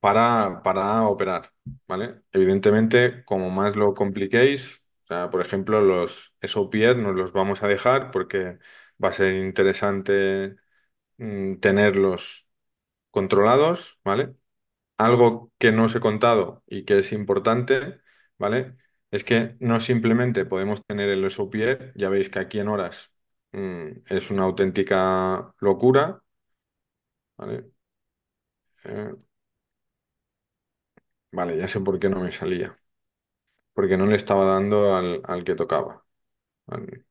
para, para operar, ¿vale? Evidentemente, como más lo compliquéis, por ejemplo, los SOPier nos los vamos a dejar porque va a ser interesante mm, tenerlos controlados, ¿vale? Algo que no os he contado y que es importante, ¿vale? Es que no simplemente podemos tener el SOPier. ya veis que aquí en horas mm, es una auténtica locura, ¿vale? Eh, Vale, ya sé por qué no me salía. Porque no le estaba dando al, que tocaba. aquí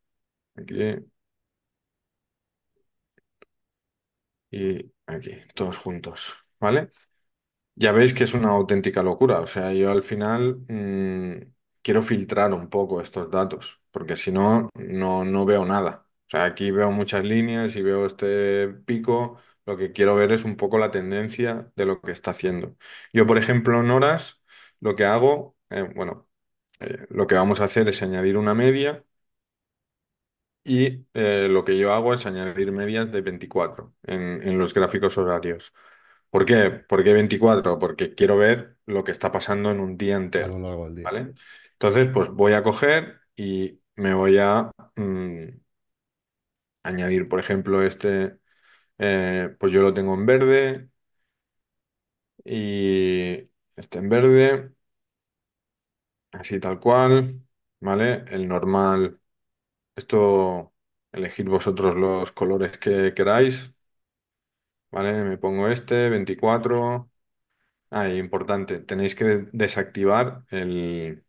y aquí, todos juntos. ¿Vale? Ya veis que es una auténtica locura. O sea, yo al final mm, quiero filtrar un poco estos datos, porque si no, no, no veo nada. O sea, aquí veo muchas líneas y veo este pico, lo que quiero ver es un poco la tendencia de lo que está haciendo. Yo, por ejemplo, en horas, lo que hago, eh, bueno, eh, lo que vamos a hacer es añadir una media y eh, lo que yo hago es añadir medias de 24 en, los gráficos horarios. ¿Por qué? ¿Por qué 24? Porque quiero ver lo que está pasando en un día a lo entero, largo del día. Entonces, pues voy a coger y me voy a mm, añadir, por ejemplo, este. Eh, pues yo lo tengo en verde y este en verde, así tal cual, ¿vale? El normal, esto elegid vosotros los colores que queráis, ¿vale? Me pongo este, 24. Ah, importante, tenéis que desactivar el,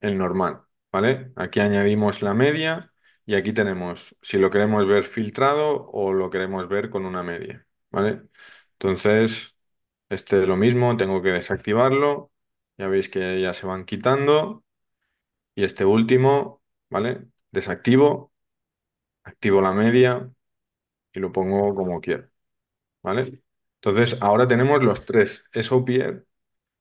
el normal, ¿vale? Aquí añadimos la media y aquí tenemos si lo queremos ver filtrado o lo queremos ver con una media, ¿vale? Entonces, este es lo mismo, tengo que desactivarlo. Ya veis que ya se van quitando. Y este último, ¿vale? Desactivo, activo la media y lo pongo como quiero, ¿vale? Entonces, ahora tenemos los tres SOPR, e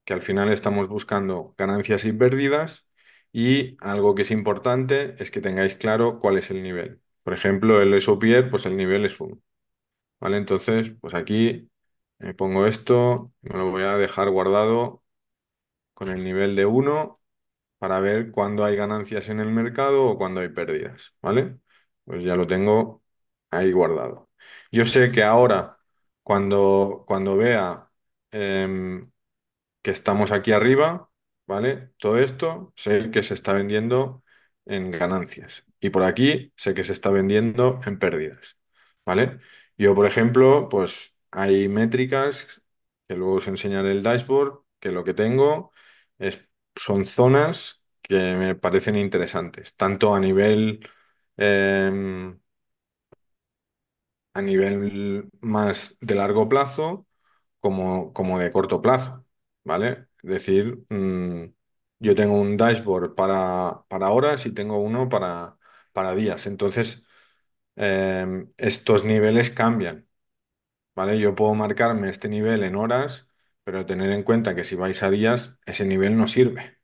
que al final estamos buscando ganancias y pérdidas, y algo que es importante es que tengáis claro cuál es el nivel. Por ejemplo, el Sopier, pues el nivel es 1. ¿Vale? Entonces, pues aquí me pongo esto, me lo voy a dejar guardado con el nivel de 1 para ver cuándo hay ganancias en el mercado o cuándo hay pérdidas. ¿Vale? Pues ya lo tengo ahí guardado. Yo sé que ahora, cuando, cuando vea em, que estamos aquí arriba, ¿vale? Todo esto sé que se está vendiendo en ganancias y por aquí sé que se está vendiendo en pérdidas, ¿vale? Yo, por ejemplo, pues hay métricas que luego os enseñaré el dashboard, que lo que tengo es, son zonas que me parecen interesantes, tanto a nivel... Em, a nivel más de largo plazo como, como de corto plazo, ¿vale? decir, mm, yo tengo un dashboard para, horas y tengo uno para, días. Entonces, em, estos niveles cambian, ¿vale? Yo puedo marcarme este nivel en horas, pero tener en cuenta que si vais a días, ese nivel no sirve,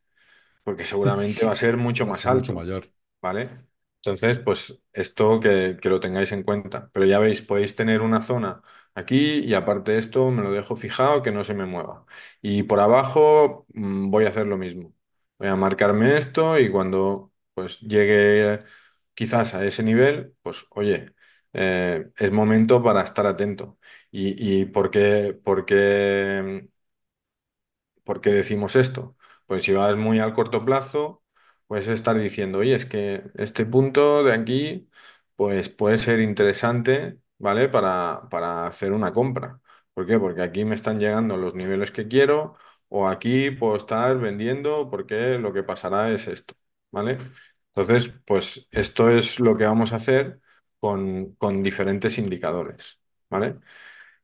porque seguramente va a ser mucho más alto mucho mayor. ¿vale? Entonces, pues esto que, que lo tengáis en cuenta. Pero ya veis, podéis tener una zona aquí y aparte esto me lo dejo fijado que no se me mueva. Y por abajo mm, voy a hacer lo mismo. Voy a marcarme esto y cuando pues llegue quizás a ese nivel, pues oye, eh, es momento para estar atento. ¿Y, y por qué, por qué, decimos esto? Pues si vas muy al corto plazo, puedes estar diciendo, oye, es que este punto de aquí, pues puede ser interesante ¿vale? Para, para hacer una compra. ¿Por qué? Porque aquí me están llegando los niveles que quiero o aquí puedo estar vendiendo porque lo que pasará es esto, ¿vale? Entonces, pues esto es lo que vamos a hacer con, diferentes indicadores, ¿vale?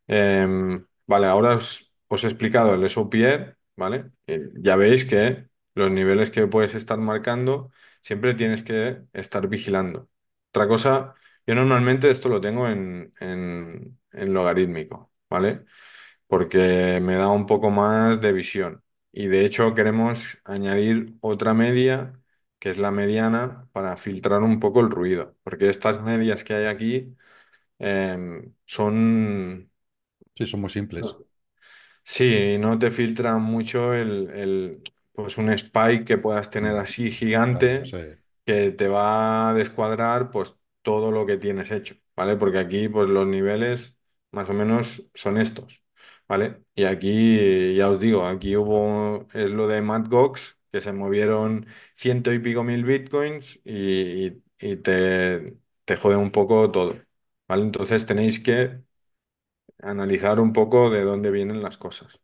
Em, vale, ahora os, he explicado el SOPR, ¿vale? Eh, ya veis que los niveles que puedes estar marcando siempre tienes que estar vigilando. Otra cosa yo normalmente esto lo tengo en, logarítmico, ¿vale? Porque me da un poco más de visión. Y de hecho queremos añadir otra media, que es la mediana, para filtrar un poco el ruido. Porque estas medias que hay aquí em, son... Sí, son muy simples. Sí, no te filtra mucho el, pues un spike que puedas tener mm, así gigante que te va a descuadrar pues todo lo que tienes hecho, ¿vale? Porque aquí, pues los niveles más o menos son estos, ¿vale? Y aquí, ya os digo, aquí hubo, es lo de Mad que se movieron ciento y pico mil bitcoins y, te, te jode un poco todo, ¿vale? Entonces tenéis que analizar un poco de dónde vienen las cosas.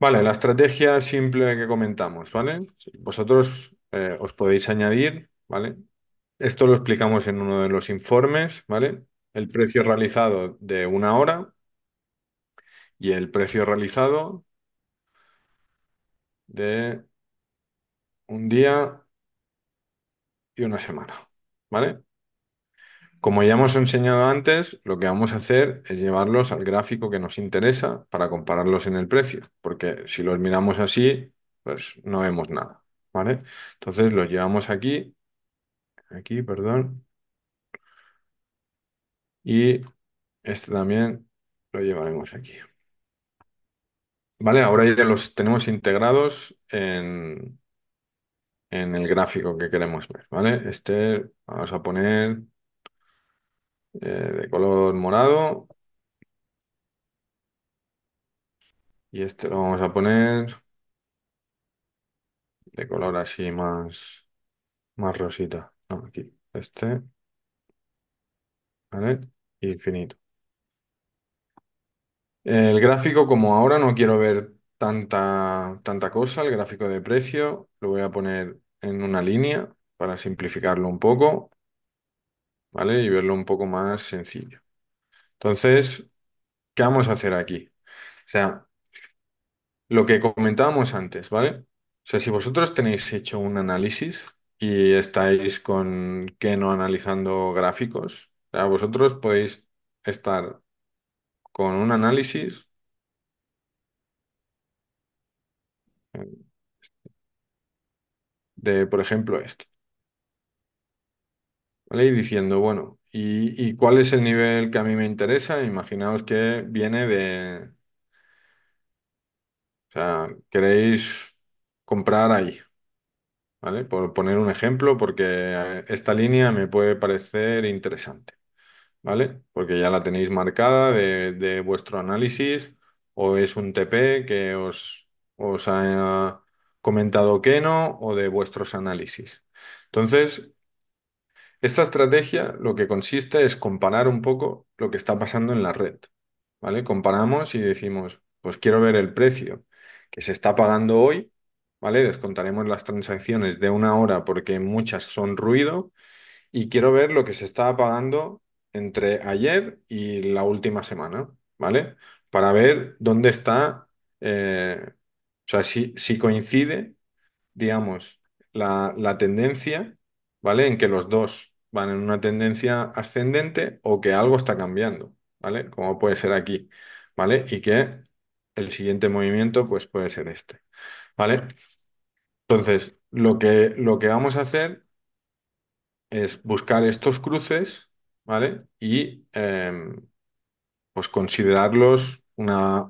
Vale, la estrategia simple que comentamos, ¿vale? Vosotros eh, os podéis añadir, ¿vale? Esto lo explicamos en uno de los informes, ¿vale? El precio realizado de una hora y el precio realizado de un día y una semana, ¿vale? Como ya hemos enseñado antes, lo que vamos a hacer es llevarlos al gráfico que nos interesa para compararlos en el precio, porque si los miramos así, pues no vemos nada, ¿vale? Entonces los llevamos aquí aquí, perdón. Y este también lo llevaremos aquí. Vale, ahora ya los tenemos integrados en, en el gráfico que queremos ver, ¿vale? Este vamos a poner eh, de color morado. Y este lo vamos a poner de color así más, más rosita aquí. Este. ¿Vale? Infinito. El gráfico, como ahora no quiero ver tanta, tanta cosa, el gráfico de precio, lo voy a poner en una línea para simplificarlo un poco, ¿vale? Y verlo un poco más sencillo. Entonces, ¿qué vamos a hacer aquí? O sea, lo que comentábamos antes, ¿vale? O sea, si vosotros tenéis hecho un análisis, y estáis con que no analizando gráficos. a vosotros podéis estar con un análisis. de, por ejemplo, esto. ¿Vale? Y diciendo, bueno, ¿y, y cuál es el nivel que a mí me interesa? Imaginaos que viene de... O sea, queréis comprar ahí. Por poner un ejemplo, porque eh, esta línea me puede parecer interesante, ¿vale? Porque ya la tenéis marcada de, vuestro análisis o es un TP que os, os ha comentado que no o de vuestros análisis. Entonces, esta estrategia lo que consiste es comparar un poco lo que está pasando en la red, ¿vale? Comparamos y decimos, pues quiero ver el precio que se está pagando hoy ¿vale? Descontaremos las transacciones de una hora porque muchas son ruido y quiero ver lo que se está pagando entre ayer y la última semana, ¿vale? Para ver dónde está, eh, o sea, si, si coincide, digamos, la, la tendencia, ¿vale? En que los dos van en una tendencia ascendente o que algo está cambiando, ¿vale? Como puede ser aquí, ¿vale? Y que el siguiente movimiento, pues puede ser este, ¿vale? Entonces, lo que, lo que vamos a hacer es buscar estos cruces, ¿vale? Y em, pues considerarlos una,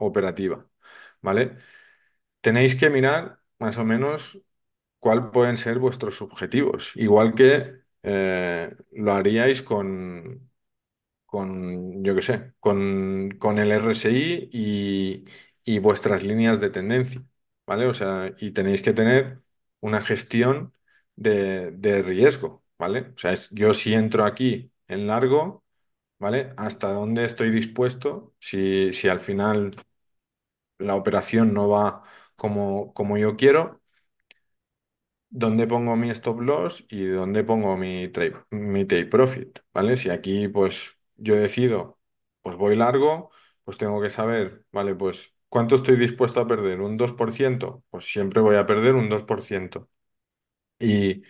operativa, ¿vale? Tenéis que mirar más o menos cuál pueden ser vuestros objetivos, igual que eh, lo haríais con, con, yo qué sé, con, el RSI y vuestras líneas de tendencia. ¿vale? O sea, y tenéis que tener una gestión de, riesgo, ¿vale? O sea, es, yo si entro aquí en largo, ¿vale? ¿Hasta dónde estoy dispuesto? Si, si al final la operación no va como, como yo quiero, dónde pongo mi stop loss y dónde pongo mi, mi take profit, ¿vale? Si aquí, pues, yo decido, pues voy largo, pues tengo que saber, ¿vale? Pues ¿Cuánto estoy dispuesto a perder? ¿Un 2%? Pues siempre voy a perder un 2%. ¿Y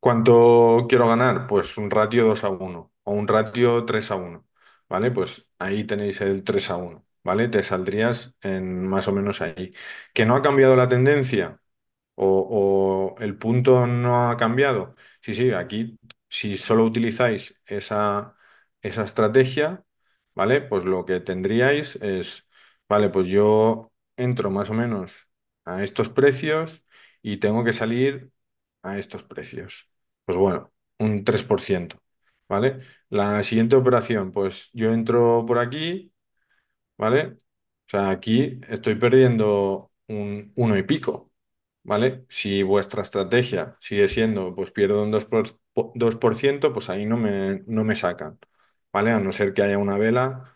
cuánto quiero ganar? Pues un ratio 2 a 1 o un ratio 3 a 1. ¿Vale? Pues ahí tenéis el 3 a 1. ¿Vale? Te saldrías en más o menos ahí. ¿Que no ha cambiado la tendencia? ¿O, el punto no ha cambiado? Sí, sí, aquí si solo utilizáis esa, esa estrategia, ¿vale? Pues lo que tendríais es Vale, pues yo entro más o menos a estos precios y tengo que salir a estos precios. Pues bueno, un 3%, ¿vale? La siguiente operación, pues yo entro por aquí, ¿vale? O sea, aquí estoy perdiendo un uno y pico, ¿vale? Si vuestra estrategia sigue siendo, pues pierdo un 2%, pues ahí no me, no me sacan, ¿vale? A no ser que haya una vela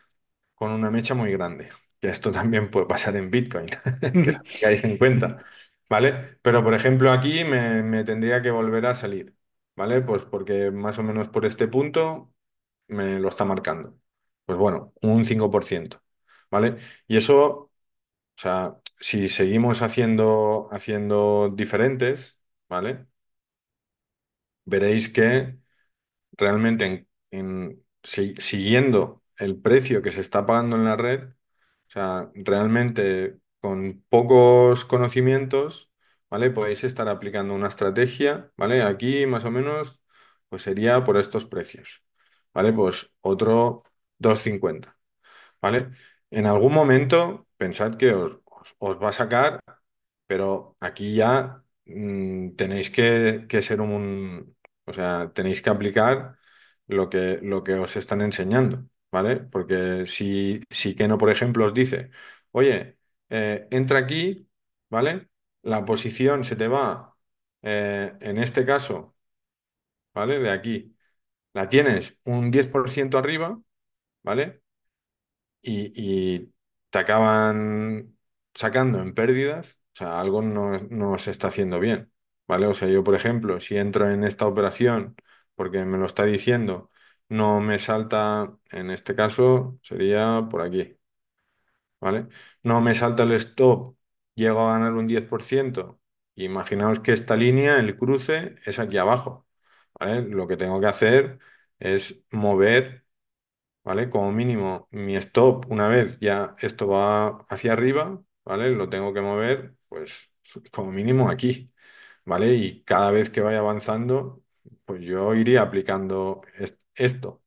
con una mecha muy grande. Esto también puede pasar en Bitcoin, que lo tengáis en cuenta, ¿vale? Pero, por ejemplo, aquí me, tendría que volver a salir, ¿vale? Pues porque más o menos por este punto me lo está marcando. Pues bueno, un 5%, ¿vale? Y eso, o sea, si seguimos haciendo, haciendo diferentes, ¿vale? Veréis que realmente en, siguiendo el precio que se está pagando en la red, o sea, realmente con pocos conocimientos, ¿vale? Podéis estar aplicando una estrategia, ¿vale? Aquí más o menos, pues sería por estos precios, ¿vale? Pues otro 2,50, ¿vale? En algún momento, pensad que os, va a sacar, pero aquí ya mm, tenéis que, que ser un, o sea, tenéis que aplicar lo que, lo que os están enseñando. ¿vale? Porque si, si no, por ejemplo, os dice, oye, eh, entra aquí, ¿vale? La posición se te va, eh, en este caso, ¿vale? De aquí, la tienes un 10% arriba, ¿vale? Y, te acaban sacando en pérdidas, o sea, algo no, no se está haciendo bien, ¿vale? O sea, yo, por ejemplo, si entro en esta operación porque me lo está diciendo, no me salta, en este caso sería por aquí, ¿vale? No me salta el stop, llego a ganar un 10%. Imaginaos que esta línea, el cruce, es aquí abajo, ¿vale? Lo que tengo que hacer es mover, ¿vale? Como mínimo mi stop, una vez ya esto va hacia arriba, ¿vale? Lo tengo que mover, pues como mínimo aquí, ¿vale? Y cada vez que vaya avanzando, pues yo iría aplicando esto esto,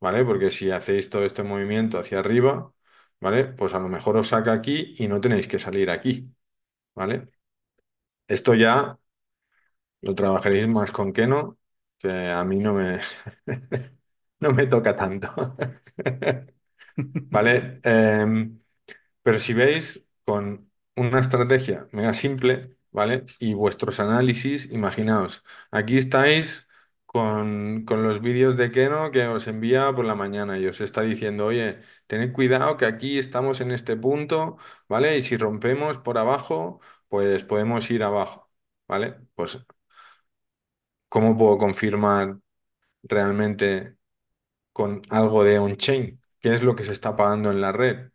¿vale? Porque si hacéis todo este movimiento hacia arriba, ¿vale? Pues a lo mejor os saca aquí y no tenéis que salir aquí, ¿vale? Esto ya lo trabajaréis más con que que a mí no me, no me toca tanto, ¿vale? Em, pero si veis, con una estrategia mega simple, ¿vale? Y vuestros análisis, imaginaos, aquí estáis con, los vídeos de Keno que os envía por la mañana y os está diciendo, oye, tened cuidado que aquí estamos en este punto, ¿vale? Y si rompemos por abajo, pues podemos ir abajo, ¿vale? Pues, ¿cómo puedo confirmar realmente con algo de on-chain? ¿Qué es lo que se está pagando en la red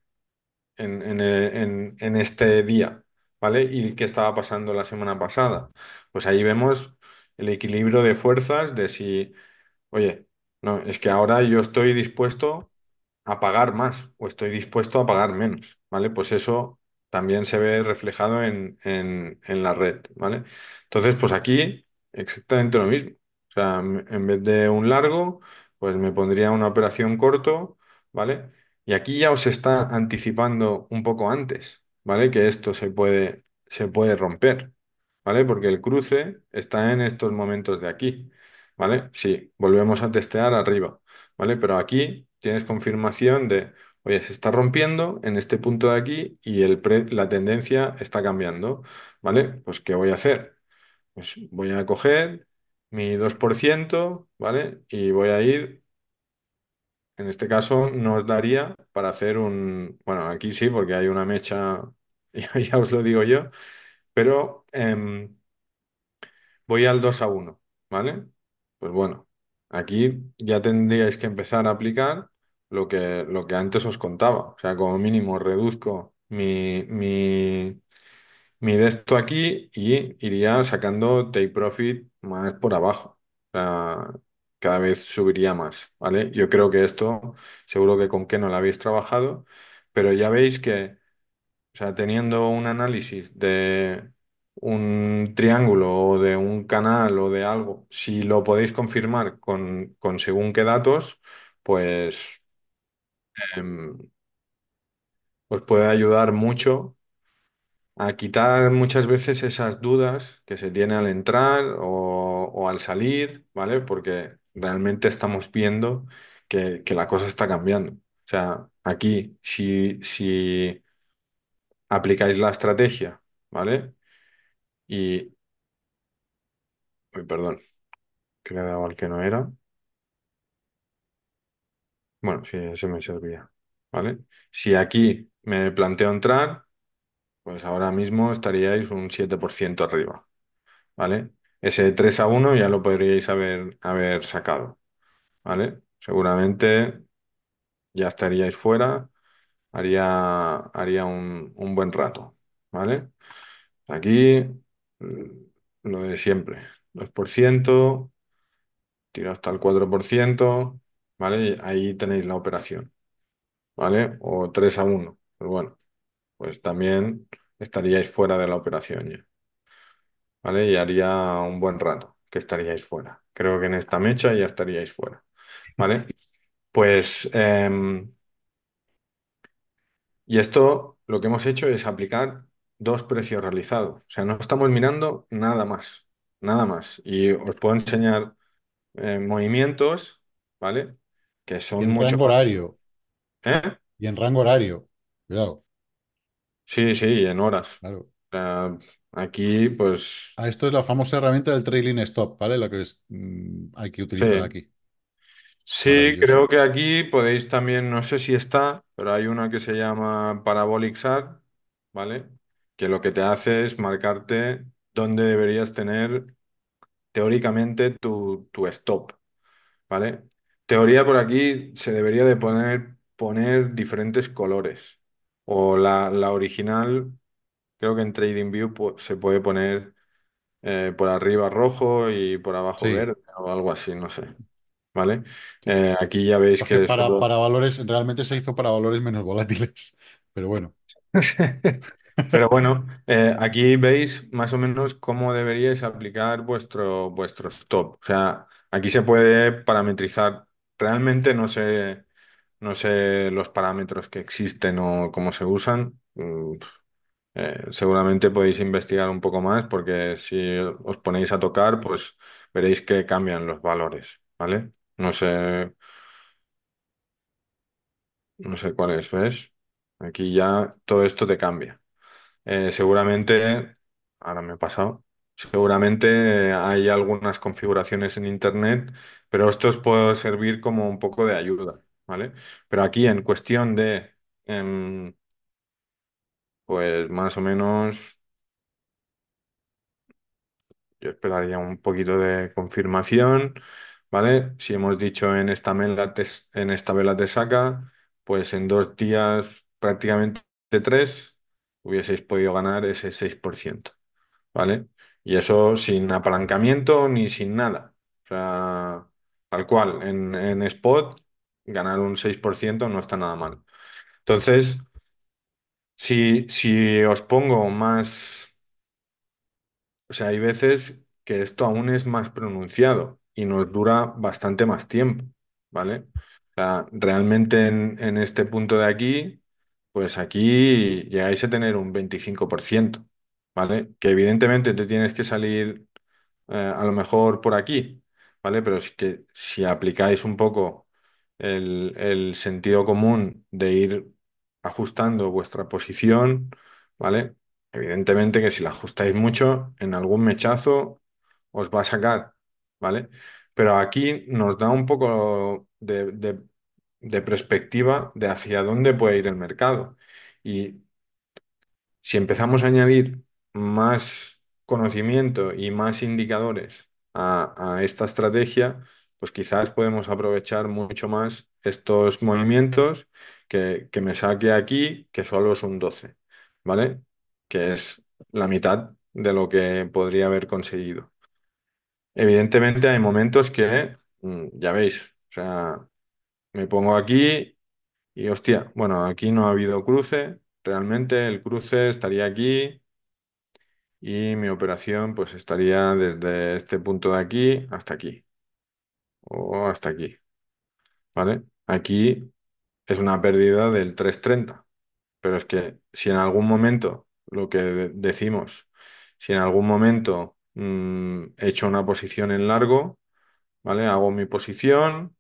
eh, en este día? ¿Vale? ¿Y qué estaba pasando la semana pasada? Pues ahí vemos el equilibrio de fuerzas de si, oye, no, es que ahora yo estoy dispuesto a pagar más o estoy dispuesto a pagar menos, ¿vale? Pues eso también se ve reflejado en, en, la red, ¿vale? Entonces, pues aquí exactamente lo mismo. O sea, en vez de un largo, pues me pondría una operación corto, ¿vale? Y aquí ya os está anticipando un poco antes, ¿vale? Que esto se puede, se puede romper, ¿vale? Porque el cruce está en estos momentos de aquí, ¿vale? Sí, volvemos a testear arriba, ¿vale? Pero aquí tienes confirmación de, oye, se está rompiendo en este punto de aquí y el la tendencia está cambiando, ¿vale? Pues, ¿qué voy a hacer? Pues voy a coger mi 2%, ¿vale? Y voy a ir... En este caso nos daría para hacer un, bueno, aquí sí, porque hay una mecha, ya os lo digo yo, pero em, voy al 2 a 1, ¿vale? Pues bueno, aquí ya tendríais que empezar a aplicar lo que, lo que antes os contaba. O sea, como mínimo reduzco mi, mi, mi esto aquí y iría sacando take profit más por abajo. O sea, cada vez subiría más, ¿vale? Yo creo que esto, seguro que con qué no lo habéis trabajado, pero ya veis que o sea, teniendo un análisis de un triángulo o de un canal o de algo, si lo podéis confirmar con, según qué datos, pues os em, pues puede ayudar mucho a quitar muchas veces esas dudas que se tiene al entrar o, al salir, ¿vale? Porque realmente estamos viendo que, la cosa está cambiando. O sea, aquí, si aplicáis la estrategia, ¿vale? Y... perdón, que le he dado al que no era. Bueno, sí, eso me servía, ¿vale? Si aquí me planteo entrar, pues ahora mismo estaríais un 7% arriba, ¿vale? Ese 3 a 1 ya lo podríais haber, haber sacado, ¿vale? Seguramente ya estaríais fuera haría, haría un, buen rato, ¿vale? Aquí mm, lo de siempre, 2%, tiro hasta el 4%, ¿vale? ahí tenéis la operación, ¿vale? O 3 a 1, pero bueno, pues también estaríais fuera de la operación ya, ¿vale? Y haría un buen rato que estaríais fuera. Creo que en esta mecha ya estaríais fuera, ¿vale? Pues... Em, y esto lo que hemos hecho es aplicar dos precios realizados. O sea, no estamos mirando nada más, nada más. Y os puedo enseñar eh, movimientos, ¿vale? Que son en mucho rango horario. ¿Eh? Y en rango horario. Cuidado, Sí, sí, en horas. claro. aquí, pues, A ah, esto es la famosa herramienta del trailing stop, ¿vale? La que es, mm, hay que utilizar aquí. Sí, creo que aquí podéis también, no sé si está, pero hay una que se llama Parabolic ¿vale? Que lo que te hace es marcarte dónde deberías tener teóricamente tu, stop, ¿vale? Teoría por aquí se debería de poner, poner diferentes colores. O la, original, creo que en TradingView se puede poner eh, por arriba rojo y por abajo verde o algo así, no sé. ¿vale? Eh, aquí ya veis que para, valores, realmente se hizo para valores menos volátiles. Pero bueno, Pero bueno, eh, aquí veis más o menos cómo deberíais aplicar vuestro, vuestro stop. O sea, aquí se puede parametrizar. Realmente no sé, no sé los parámetros que existen o cómo se usan. Eh, seguramente podéis investigar un poco más porque si os ponéis a tocar, pues veréis que cambian los valores, ¿vale? No sé, no sé cuál es, ¿ves? Aquí ya todo esto te cambia. Eh, seguramente, ahora me he pasado, seguramente hay algunas configuraciones en Internet, pero esto os puede servir como un poco de ayuda, ¿vale? Pero aquí en cuestión de, em, pues más o menos, yo esperaría un poquito de confirmación. ¿vale? Si hemos dicho en esta, vela te, en esta vela te saca, pues en dos días, prácticamente tres, hubieseis podido ganar ese 6%, ¿vale? Y eso sin apalancamiento ni sin nada. O sea, tal cual, en, spot, ganar un 6% no está nada mal. Entonces, si, si os pongo más... O sea, hay veces que esto aún es más pronunciado y nos dura bastante más tiempo, ¿vale? realmente en, este punto de aquí, pues aquí llegáis a tener un 25%, ¿vale? Que evidentemente te tienes que salir eh, a lo mejor por aquí, ¿vale? Pero que si aplicáis un poco el, el sentido común de ir ajustando vuestra posición, ¿vale? Evidentemente que si la ajustáis mucho, en algún mechazo os va a sacar ¿vale? Pero aquí nos da un poco de, perspectiva de hacia dónde puede ir el mercado. Y si empezamos a añadir más conocimiento y más indicadores a, esta estrategia, pues quizás podemos aprovechar mucho más estos movimientos que, me saque aquí, que solo es un 12, ¿vale? Que es la mitad de lo que podría haber conseguido. Evidentemente hay momentos que, mm, ya veis, o sea, me pongo aquí y hostia, bueno, aquí no ha habido cruce, realmente el cruce estaría aquí y mi operación pues estaría desde este punto de aquí hasta aquí o hasta aquí, ¿vale? Aquí es una pérdida del 330, pero es que si en algún momento, lo que decimos, si en algún momento Mm, he hecho una posición en largo, ¿vale? Hago mi posición,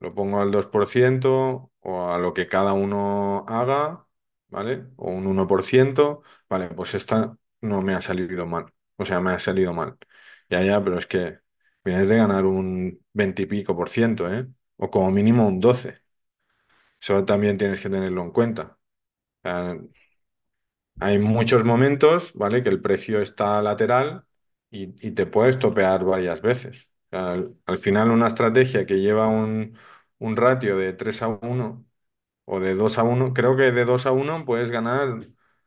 lo pongo al 2% o a lo que cada uno haga, ¿vale? O un 1%, ¿vale? Pues esta no me ha salido mal, o sea, me ha salido mal. Ya, ya, pero es que vienes de ganar un 20 y pico por ciento, ¿eh? O como mínimo un 12. Eso también tienes que tenerlo en cuenta. Hay muchos momentos, ¿vale? Que el precio está lateral y, te puedes topear varias veces. Al, final, una estrategia que lleva un, un ratio de 3 a 1 o de 2 a 1, creo que de 2 a 1 puedes ganar, o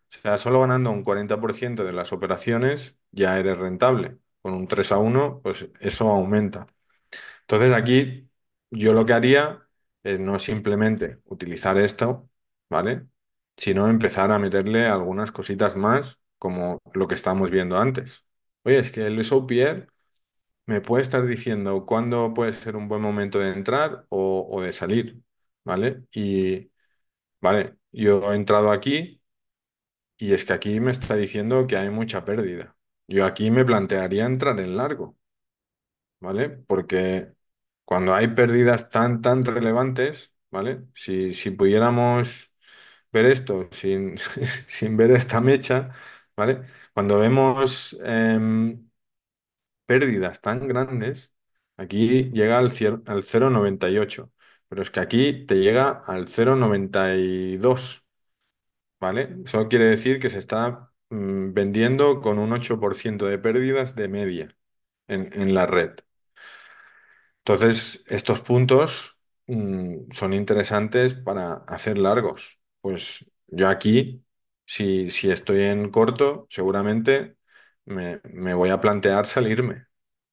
sea, solo ganando un 40% de las operaciones ya eres rentable. Con un 3 a 1, pues eso aumenta. Entonces aquí yo lo que haría es no simplemente utilizar esto, ¿vale? sino empezar a meterle algunas cositas más, como lo que estábamos viendo antes. Oye, es que el SOPR me puede estar diciendo cuándo puede ser un buen momento de entrar o, o de salir, ¿vale? Y, vale, yo he entrado aquí y es que aquí me está diciendo que hay mucha pérdida. Yo aquí me plantearía entrar en largo, ¿vale? Porque cuando hay pérdidas tan, tan relevantes, ¿vale? Si, si pudiéramos ver esto sin, ver esta mecha, ¿vale? Cuando vemos em, pérdidas tan grandes, aquí llega al, al 0,98, pero es que aquí te llega al 0,92, ¿vale? Eso quiere decir que se está mm, vendiendo con un 8% de pérdidas de media en, la red. Entonces, estos puntos mm, son interesantes para hacer largos pues yo aquí, si, estoy en corto, seguramente me, voy a plantear salirme.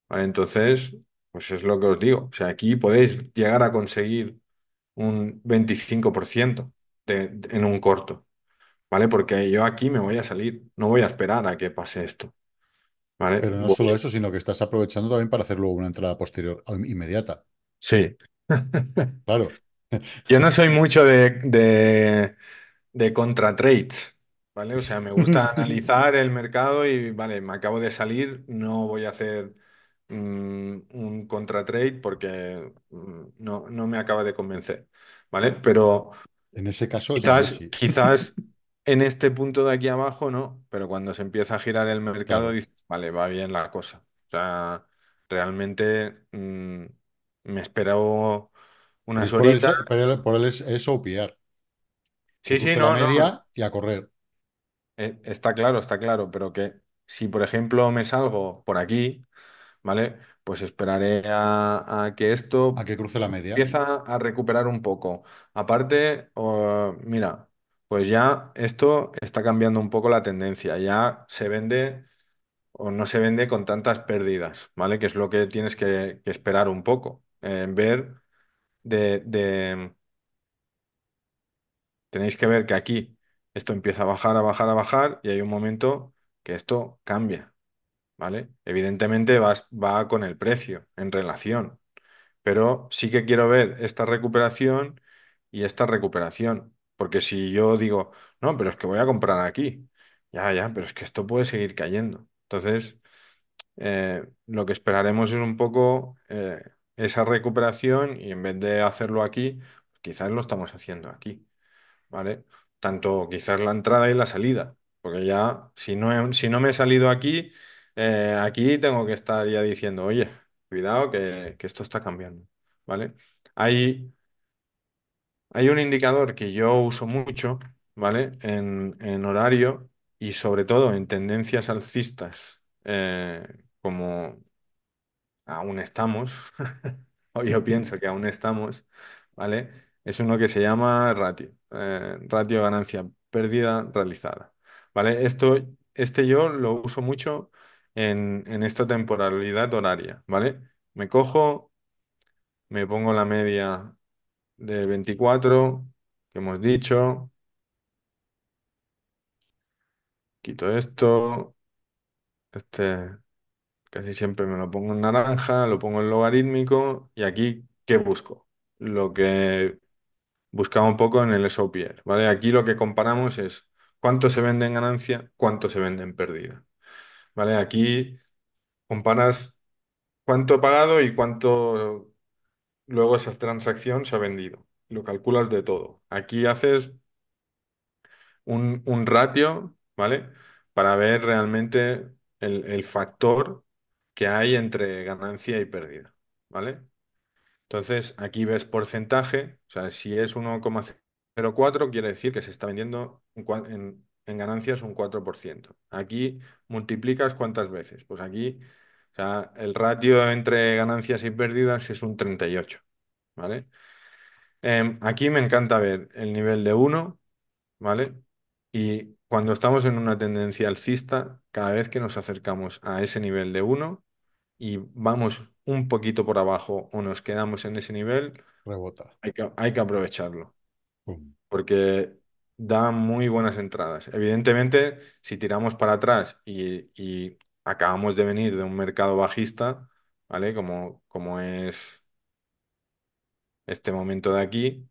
Entonces, pues es lo que os digo. O sea, aquí podéis llegar a conseguir un 25% en un corto, ¿vale? Porque yo aquí me voy a salir, no voy a esperar a que pase esto. ¿vale? Pero no solo eso, sino que estás aprovechando también para hacer luego una entrada posterior inmediata. Sí. claro, yo no soy mucho de, de, contra trades, ¿vale? O sea, me gusta analizar el mercado y, vale, me acabo de salir, no voy a hacer mm, un contra trade porque mm, no, no me acaba de convencer, ¿vale? Pero En ese caso, quizás, en este punto de aquí abajo, ¿no? Pero cuando se empieza a girar el mercado, dices, vale, va bien la cosa. O sea, realmente mm, me espero. Una Por él, es, es, Sí, sí, no, la media y a correr. Eh, está claro, está claro, pero que si, por ejemplo, me salgo por aquí, ¿vale? Pues esperaré a, que esto... A que cruce la media. Empieza a recuperar un poco. Aparte, mira, pues ya esto está cambiando un poco la tendencia. Ya se vende o no se vende con tantas pérdidas, ¿vale? Que es lo que tienes que, esperar un poco. en ver de, Tenéis que ver que aquí esto empieza a bajar, a bajar, a bajar y hay un momento que esto cambia, ¿vale? Evidentemente va, con el precio en relación, pero sí que quiero ver esta recuperación y esta recuperación, porque si yo digo, no, pero es que voy a comprar aquí, ya, ya, pero es que esto puede seguir cayendo. Entonces, eh, lo que esperaremos es un poco... Eh, esa recuperación y en vez de hacerlo aquí, quizás lo estamos haciendo aquí, ¿vale? Tanto quizás la entrada y la salida, porque ya si no, si no me he salido aquí, eh, aquí tengo que estar ya diciendo, oye, cuidado que, esto está cambiando, ¿vale? Hay, hay un indicador que yo uso mucho, ¿vale? En, horario y sobre todo en tendencias alcistas, eh, como aún estamos, o yo pienso que aún estamos, ¿vale? Es uno que se llama ratio, eh, ratio ganancia-pérdida realizada, ¿vale? Esto, este yo lo uso mucho en, en esta temporalidad horaria, ¿vale? Me cojo, me pongo la media de 24, que hemos dicho, quito esto, este... Casi siempre me lo pongo en naranja, lo pongo en logarítmico y aquí, ¿qué busco? Lo que buscaba un poco en el SOPR, ¿vale? Aquí lo que comparamos es cuánto se vende en ganancia, cuánto se vende en pérdida, ¿vale? Aquí comparas cuánto he pagado y cuánto luego esa transacción se ha vendido. Lo calculas de todo. Aquí haces un, ratio, ¿vale? Para ver realmente el, el factor que hay entre ganancia y pérdida, ¿vale? Entonces, aquí ves porcentaje, o sea, si es 1,04 quiere decir que se está vendiendo en, ganancias un 4%. Aquí multiplicas cuántas veces. Pues aquí, o sea, el ratio entre ganancias y pérdidas es un 38, ¿vale? Em, aquí me encanta ver el nivel de 1, ¿vale? Y cuando estamos en una tendencia alcista, cada vez que nos acercamos a ese nivel de 1, y vamos un poquito por abajo o nos quedamos en ese nivel, Rebota. hay que, hay que aprovecharlo. Porque da muy buenas entradas. Evidentemente, si tiramos para atrás y, acabamos de venir de un mercado bajista, ¿vale? Como, como es este momento de aquí,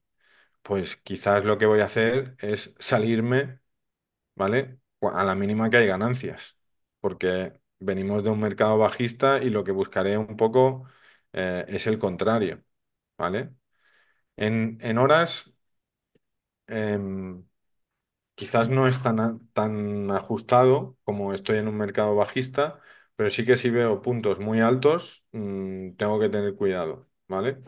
pues quizás lo que voy a hacer es salirme, ¿vale? A la mínima que hay ganancias, porque venimos de un mercado bajista y lo que buscaré un poco eh, es el contrario, ¿vale? En, horas em, quizás no es tan, ajustado como estoy en un mercado bajista, pero sí que si veo puntos muy altos, mm, tengo que tener cuidado, ¿vale?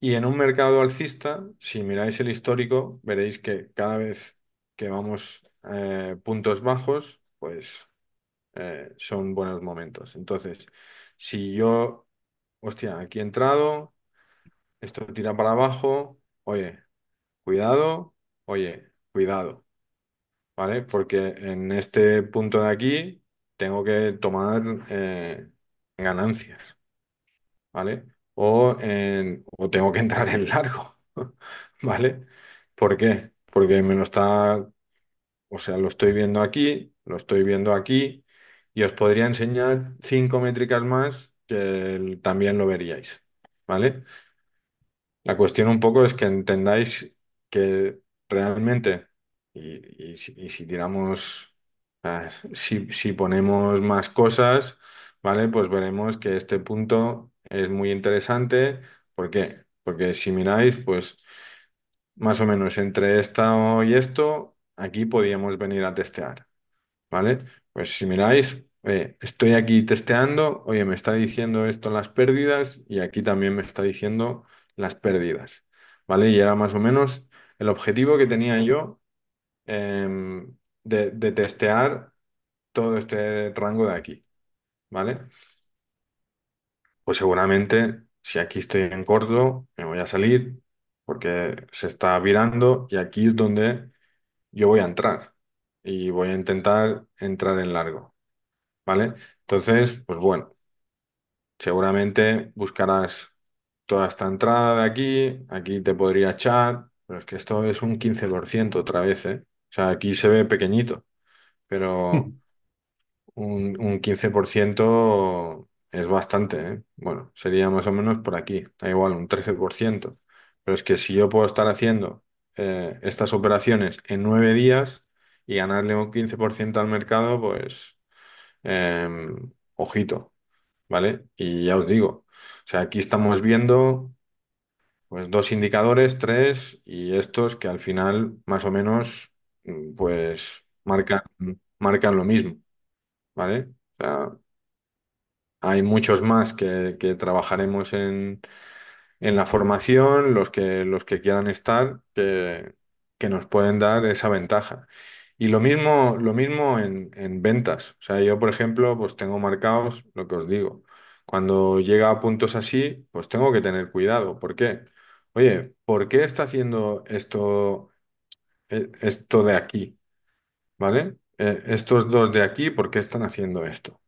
Y en un mercado alcista, si miráis el histórico, veréis que cada vez que vamos eh, puntos bajos, pues eh, son buenos momentos. Entonces, si yo, hostia, aquí he entrado, esto tira para abajo, oye, cuidado, oye, cuidado, ¿vale? Porque en este punto de aquí tengo que tomar eh, ganancias, ¿vale? O, o tengo que entrar en largo, ¿vale? ¿Por qué? Porque me lo está, o sea, lo estoy viendo aquí, lo estoy viendo aquí, y os podría enseñar cinco métricas más que también lo veríais, ¿vale? La cuestión un poco es que entendáis que realmente, y, si, tiramos, si, ponemos más cosas, ¿vale? Pues veremos que este punto es muy interesante. ¿Por qué? Porque si miráis, pues más o menos entre esto y esto, aquí podríamos venir a testear, ¿vale? Pues si miráis, estoy aquí testeando, oye, me está diciendo esto las pérdidas y aquí también me está diciendo las pérdidas, ¿vale? Y era más o menos el objetivo que tenía yo em, de, testear todo este rango de aquí, ¿vale? Pues seguramente si aquí estoy en corto, me voy a salir porque se está virando y aquí es donde yo voy a entrar y voy a intentar entrar en largo. ¿vale? Entonces, pues bueno, seguramente buscarás toda esta entrada de aquí, aquí te podría echar, pero es que esto es un 15% otra vez, ¿eh? O sea, aquí se ve pequeñito, pero hmm. un, un 15% es bastante, ¿eh? Bueno, sería más o menos por aquí, da igual, un 13%. Pero es que si yo puedo estar haciendo eh, estas operaciones en nueve días y ganarle un 15% al mercado, pues Em, ojito, ¿vale? Y ya os digo, o sea, aquí estamos viendo pues dos indicadores, tres, y estos que al final más o menos mm, pues marcan, marcan lo mismo, ¿vale? hay muchos más que, trabajaremos en, en, la formación, los que, los que quieran estar, que, que nos pueden dar esa ventaja. Y lo mismo, lo mismo en, en ventas. O sea, yo, por ejemplo, pues tengo marcados lo que os digo. Cuando llega a puntos así, pues tengo que tener cuidado. ¿Por qué? Oye, ¿por qué está haciendo esto, e, esto de aquí? ¿Vale? Eh, estos dos de aquí, ¿por qué están haciendo esto?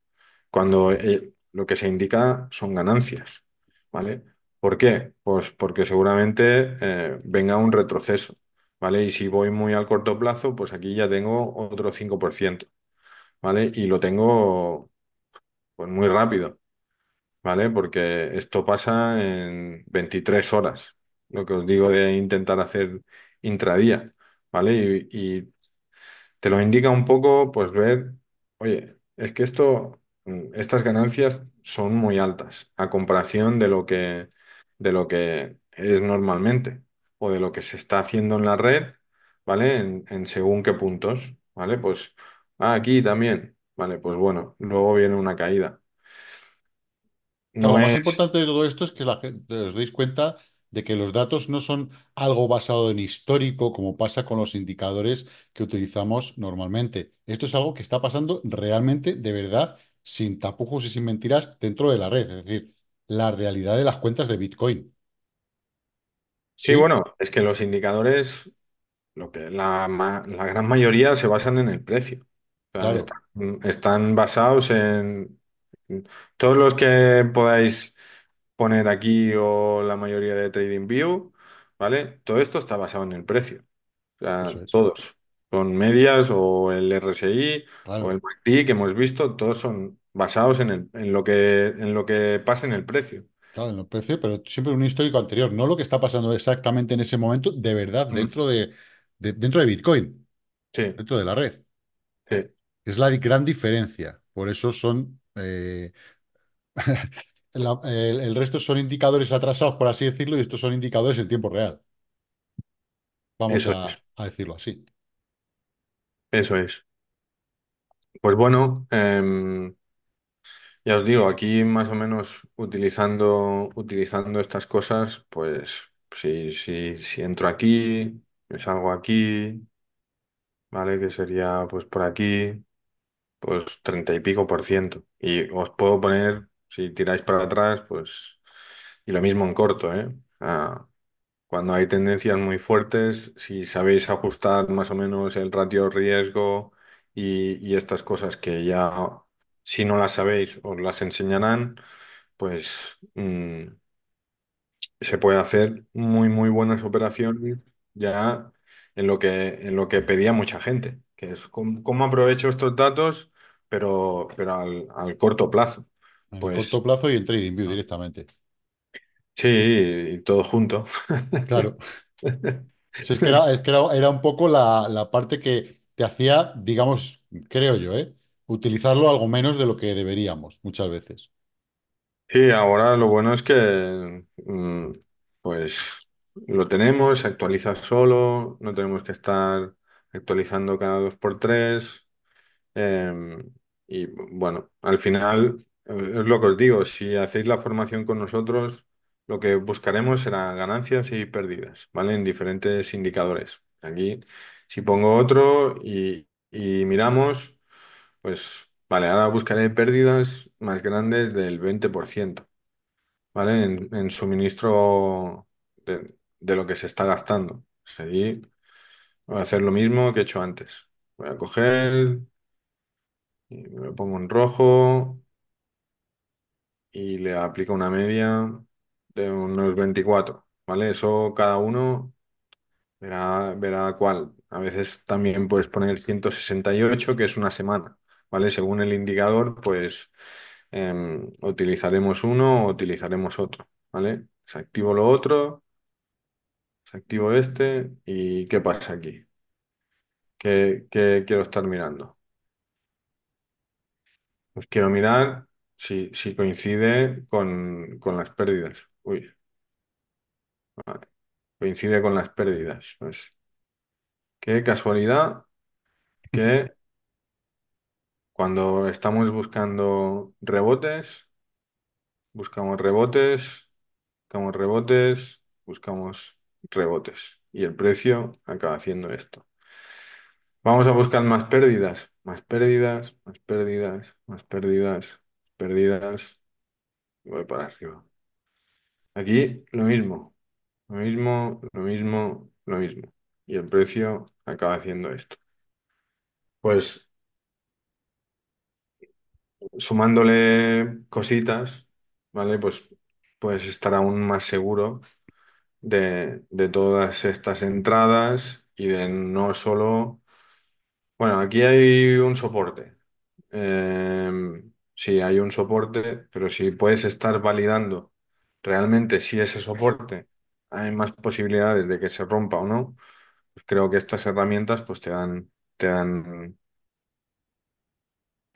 Cuando eh, lo que se indica son ganancias. ¿Vale? ¿Por qué? Pues porque seguramente eh, venga un retroceso. ¿vale? Y si voy muy al corto plazo, pues aquí ya tengo otro 5%, ¿vale? Y lo tengo pues muy rápido, ¿vale? Porque esto pasa en 23 horas, lo que os digo de intentar hacer intradía, ¿vale? Y, y te lo indica un poco, pues ver, oye, es que esto, mm, estas ganancias son muy altas a comparación de lo que, de lo que es normalmente o de lo que se está haciendo en la red, ¿vale? En, según qué puntos, ¿vale? Pues ah, aquí también, ¿vale? Pues bueno, luego viene una caída. Lo más importante de todo esto es que la gente os deis cuenta de que los datos no son algo basado en histórico, como pasa con los indicadores que utilizamos normalmente. Esto es algo que está pasando realmente, de verdad, sin tapujos y sin mentiras dentro de la red, es decir, la realidad de las cuentas de Bitcoin. Sí, bueno, es que los indicadores, lo que la, gran mayoría se basan en el precio. Mm, están, basados en todos los que podáis poner aquí o la mayoría de TradingView, ¿vale? Todo esto está basado en el precio. todos. Con medias o el RSI o el MACD que hemos visto, todos son basados en lo que, en lo que pasa en el precio en los precios, pero siempre un histórico anterior, no lo que está pasando exactamente en ese momento, de verdad, dentro de, dentro de Bitcoin, dentro de la red. Es la gran diferencia. Por eso son. Eh, el, resto son indicadores atrasados, por así decirlo, y estos son indicadores en tiempo real. Vamos a, decirlo así. Eso es. Pues bueno, em, ya os digo, aquí más o menos utilizando, utilizando estas cosas, pues si, si entro aquí, me salgo aquí, ¿vale? Que sería pues por aquí, pues treinta y pico por ciento. Y os puedo poner, si tiráis para atrás, pues, y lo mismo en corto, ¿eh? cuando hay tendencias muy fuertes, si sabéis ajustar más o menos el ratio riesgo y, y estas cosas que ya si no las sabéis, os las enseñarán, pues mm, se puede hacer muy, muy buenas operaciones ya en lo que, en lo que pedía mucha gente, que es cómo, aprovecho estos datos, pero, pero al, corto plazo. Pues corto plazo y en TradingView ah. directamente. sí, y todo junto. Claro. es que era, un poco la, la parte que te hacía, digamos, creo yo, ¿eh? utilizarlo algo menos de lo que deberíamos muchas veces. Sí, ahora lo bueno es que mm, pues lo tenemos, se actualiza solo, no tenemos que estar actualizando cada dos por tres. Em, y bueno, al final es lo que os digo, si hacéis la formación con nosotros, lo que buscaremos será ganancias y pérdidas, ¿vale? En diferentes indicadores. Aquí, si pongo otro y, y miramos pues vale, ahora buscaré pérdidas más grandes del 20%, ¿vale? En, suministro de, lo que se está gastando. voy a hacer lo mismo que he hecho antes. Voy a coger y me lo pongo en rojo y le aplico una media de unos 24, ¿vale? Eso cada uno verá, verá cuál. A veces también puedes poner 168, que es una semana. ¿vale? Según el indicador, pues em, utilizaremos uno o utilizaremos otro, ¿vale? activo lo otro, activo este y ¿qué pasa aquí? ¿Qué, quiero estar mirando? Pues quiero mirar si, coincide con, las pérdidas. Uy, Coincide con las pérdidas. qué casualidad que cuando estamos buscando rebotes, buscamos rebotes, buscamos rebotes, buscamos rebotes. Y el precio acaba haciendo esto. Vamos a buscar más pérdidas, más pérdidas, más pérdidas, más pérdidas, pérdidas. voy para arriba. Aquí lo mismo, lo mismo, lo mismo, lo mismo. Y el precio acaba haciendo esto. Pues sumándole cositas, ¿vale? Pues, puedes estar aún más seguro de, todas estas entradas y de no solo... Bueno, aquí hay un soporte. Em, sí, hay un soporte, pero si puedes estar validando realmente si ese soporte hay más posibilidades de que se rompa o no, creo que estas herramientas pues te dan, te dan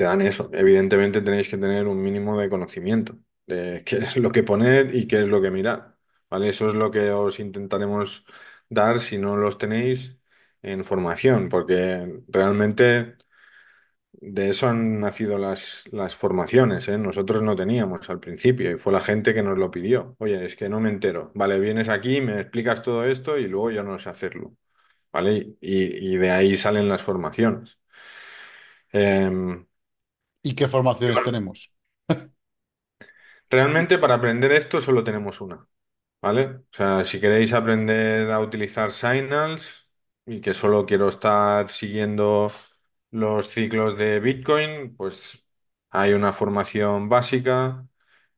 dan eso. Evidentemente tenéis que tener un mínimo de conocimiento de qué es lo que poner y qué es lo que mirar. ¿Vale? Eso es lo que os intentaremos dar si no los tenéis en formación, porque realmente de eso han nacido las, las formaciones, ¿eh? Nosotros no teníamos al principio y fue la gente que nos lo pidió. Oye, es que no me entero. Vale, vienes aquí, me explicas todo esto y luego yo no sé hacerlo. ¿Vale? Y, y de ahí salen las formaciones. Em, ¿Y qué formaciones tenemos? Realmente para aprender esto solo tenemos una, ¿vale? O sea, si queréis aprender a utilizar Signals y que solo quiero estar siguiendo los ciclos de Bitcoin, pues hay una formación básica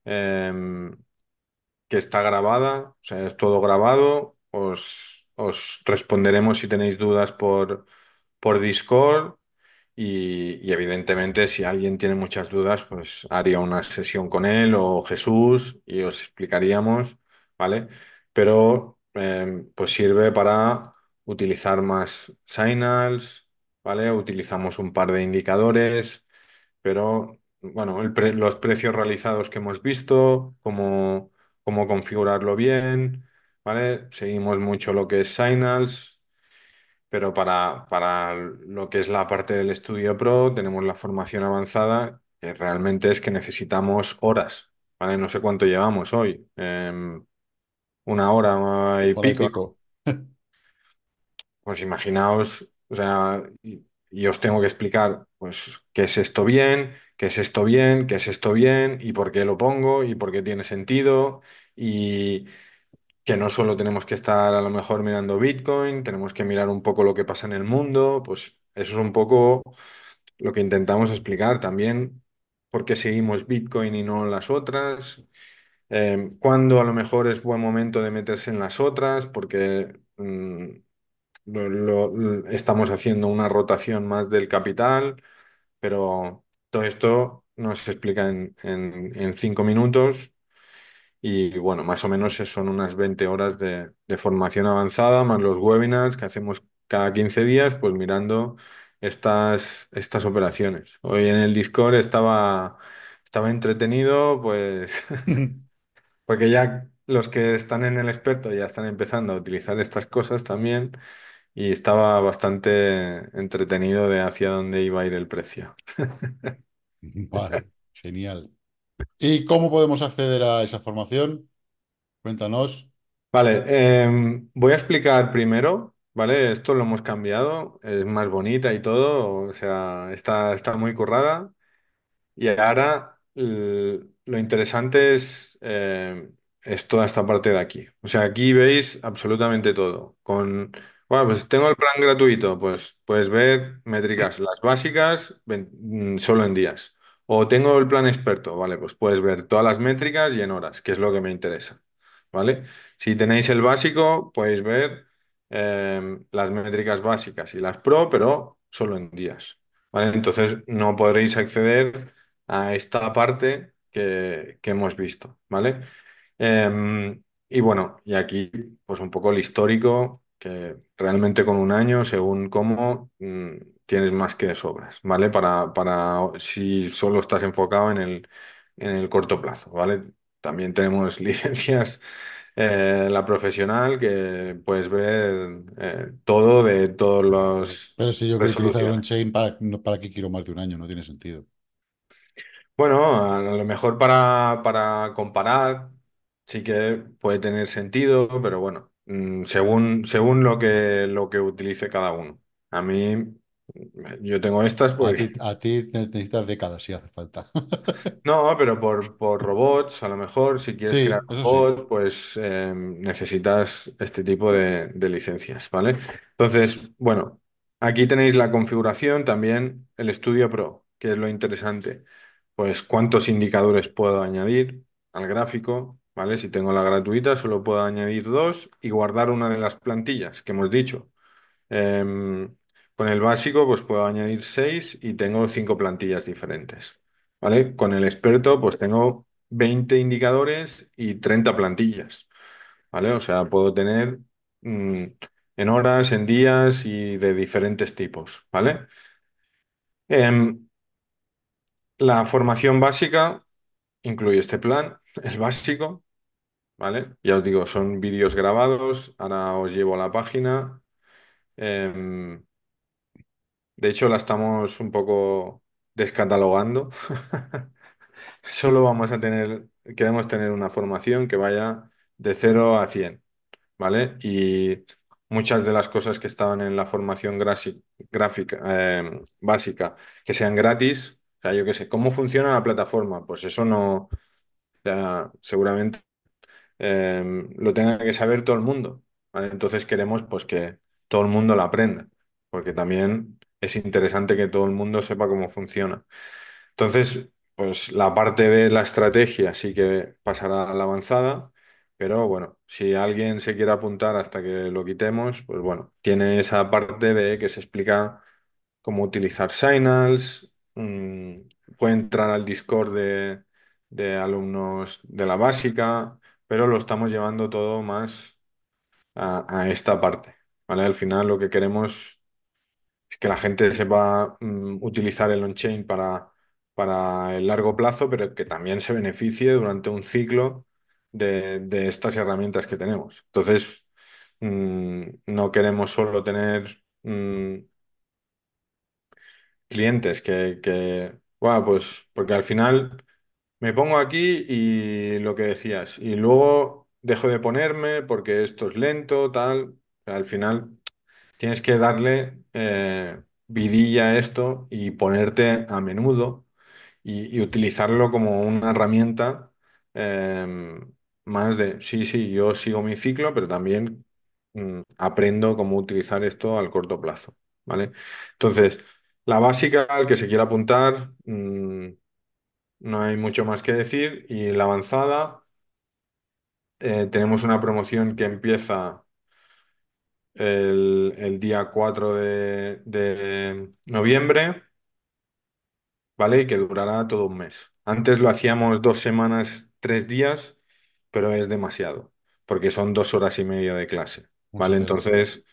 em, que está grabada, o sea, es todo grabado. Os, os responderemos si tenéis dudas por, por Discord y, evidentemente, si alguien tiene muchas dudas, pues haría una sesión con él o Jesús y os explicaríamos, ¿vale? Pero eh, pues sirve para utilizar más signals, ¿vale? Utilizamos un par de indicadores, pero bueno, los precios realizados que hemos visto, cómo, cómo configurarlo bien, ¿vale? Seguimos mucho lo que es signals, pero para, para lo que es la parte del estudio pro tenemos la formación avanzada, que realmente es que necesitamos horas, ¿vale? No sé cuánto llevamos hoy, em, una hora y y pico. Pues imaginaos, o sea, y, os tengo que explicar, pues, qué es esto bien, qué es esto bien, qué es esto bien, y por qué lo pongo, y por qué tiene sentido, y que no solo tenemos que estar a lo mejor mirando Bitcoin, tenemos que mirar un poco lo que pasa en el mundo, pues eso es un poco lo que intentamos explicar también, por qué seguimos Bitcoin y no las otras, em, cuándo a lo mejor es buen momento de meterse en las otras, porque mm, estamos haciendo una rotación más del capital, pero todo esto nos explica en en cinco minutos. Y bueno, más o menos son unas 20 horas de, formación avanzada, más los webinars que hacemos cada 15 días, pues mirando estas, estas operaciones. Hoy en el Discord estaba, estaba entretenido, pues porque ya los que están en el experto ya están empezando a utilizar estas cosas también y estaba bastante entretenido de hacia dónde iba a ir el precio. Vale, genial. ¿Y cómo podemos acceder a esa formación? Cuéntanos. Vale, eh, voy a explicar primero, ¿vale? Esto lo hemos cambiado, es más bonita y todo, o sea, está, está muy currada. Y ahora lo interesante es, eh, es toda esta parte de aquí. O sea, aquí veis absolutamente todo. Con, bueno, pues tengo el plan gratuito, pues puedes ver métricas, las básicas, mm, solo en días. O tengo el plan experto, vale, pues puedes ver todas las métricas y en horas, que es lo que me interesa, ¿vale? Si tenéis el básico, podéis ver em, las métricas básicas y las pro, pero solo en días, ¿vale? Entonces no podréis acceder a esta parte que, hemos visto, ¿vale? Em, y bueno, y aquí pues un poco el histórico, que realmente con un año, según cómo... Mm, tienes más que sobras, ¿vale? Para, para si solo estás enfocado en el, en el corto plazo, ¿vale? También tenemos licencias, eh, la profesional, que puedes ver eh, todo de todos los Pero si yo quiero utilizar un chain ¿para, para qué quiero más de un año? No tiene sentido. Bueno, a lo mejor para, para comparar sí que puede tener sentido, pero bueno, mm, según, según lo que, lo que utilice cada uno. A mí. Yo tengo estas A pues, ti, necesitas décadas si hace falta. No, pero por, robots, a lo mejor, si quieres crear pues eh, necesitas este tipo de, licencias, ¿vale? Entonces, bueno, aquí tenéis la configuración, también el estudio Pro, que es lo interesante. Pues cuántos indicadores puedo añadir al gráfico, ¿vale? Si tengo la gratuita, solo puedo añadir dos y guardar una de las plantillas que hemos dicho. Em, con el básico, pues puedo añadir 6 y tengo 5 plantillas diferentes. ¿Vale? Con el experto, pues tengo 20 indicadores y 30 plantillas. ¿Vale? O sea, puedo tener mm, en horas, en días y de diferentes tipos. ¿Vale? Em, la formación básica incluye este plan, el básico. ¿Vale? Ya os digo, son vídeos grabados. Ahora os llevo a la página. Em, de hecho, la estamos un poco descatalogando. Solo vamos a tener, queremos tener una formación que vaya de 0 a 100, ¿vale? Y muchas de las cosas que estaban en la formación gráfica, eh, básica, que sean gratis, o sea, yo qué sé, ¿cómo funciona la plataforma? Pues eso no, seguramente eh, lo tenga que saber todo el mundo, Entonces queremos pues que todo el mundo la aprenda, porque también es interesante que todo el mundo sepa cómo funciona. Entonces, pues la parte de la estrategia sí que pasará a la avanzada, pero bueno, si alguien se quiere apuntar hasta que lo quitemos, pues bueno, tiene esa parte de que se explica cómo utilizar Signals, mm, puede entrar al Discord de, alumnos de la básica, pero lo estamos llevando todo más a, a esta parte, ¿vale? Al final lo que queremos que la gente sepa a mm, utilizar el on-chain para, para el largo plazo, pero que también se beneficie durante un ciclo de, estas herramientas que tenemos. Entonces, mm, no queremos solo tener mm, clientes que, que, pues, porque al final me pongo aquí y lo que decías, y luego dejo de ponerme porque esto es lento, tal. Al final Tienes que darle eh, vidilla a esto y ponerte a menudo y, utilizarlo como una herramienta em, más de, sí, sí, yo sigo mi ciclo, pero también mm, aprendo cómo utilizar esto al corto plazo, ¿vale? Entonces, la básica, al que se quiera apuntar, mm, no hay mucho más que decir y la avanzada. Eh, tenemos una promoción que empieza el, día 4 de, noviembre, ¿vale? Y que durará todo un mes. Antes lo hacíamos dos semanas, tres días, pero es demasiado, porque son dos horas y media de clase, ¿vale? Entonces,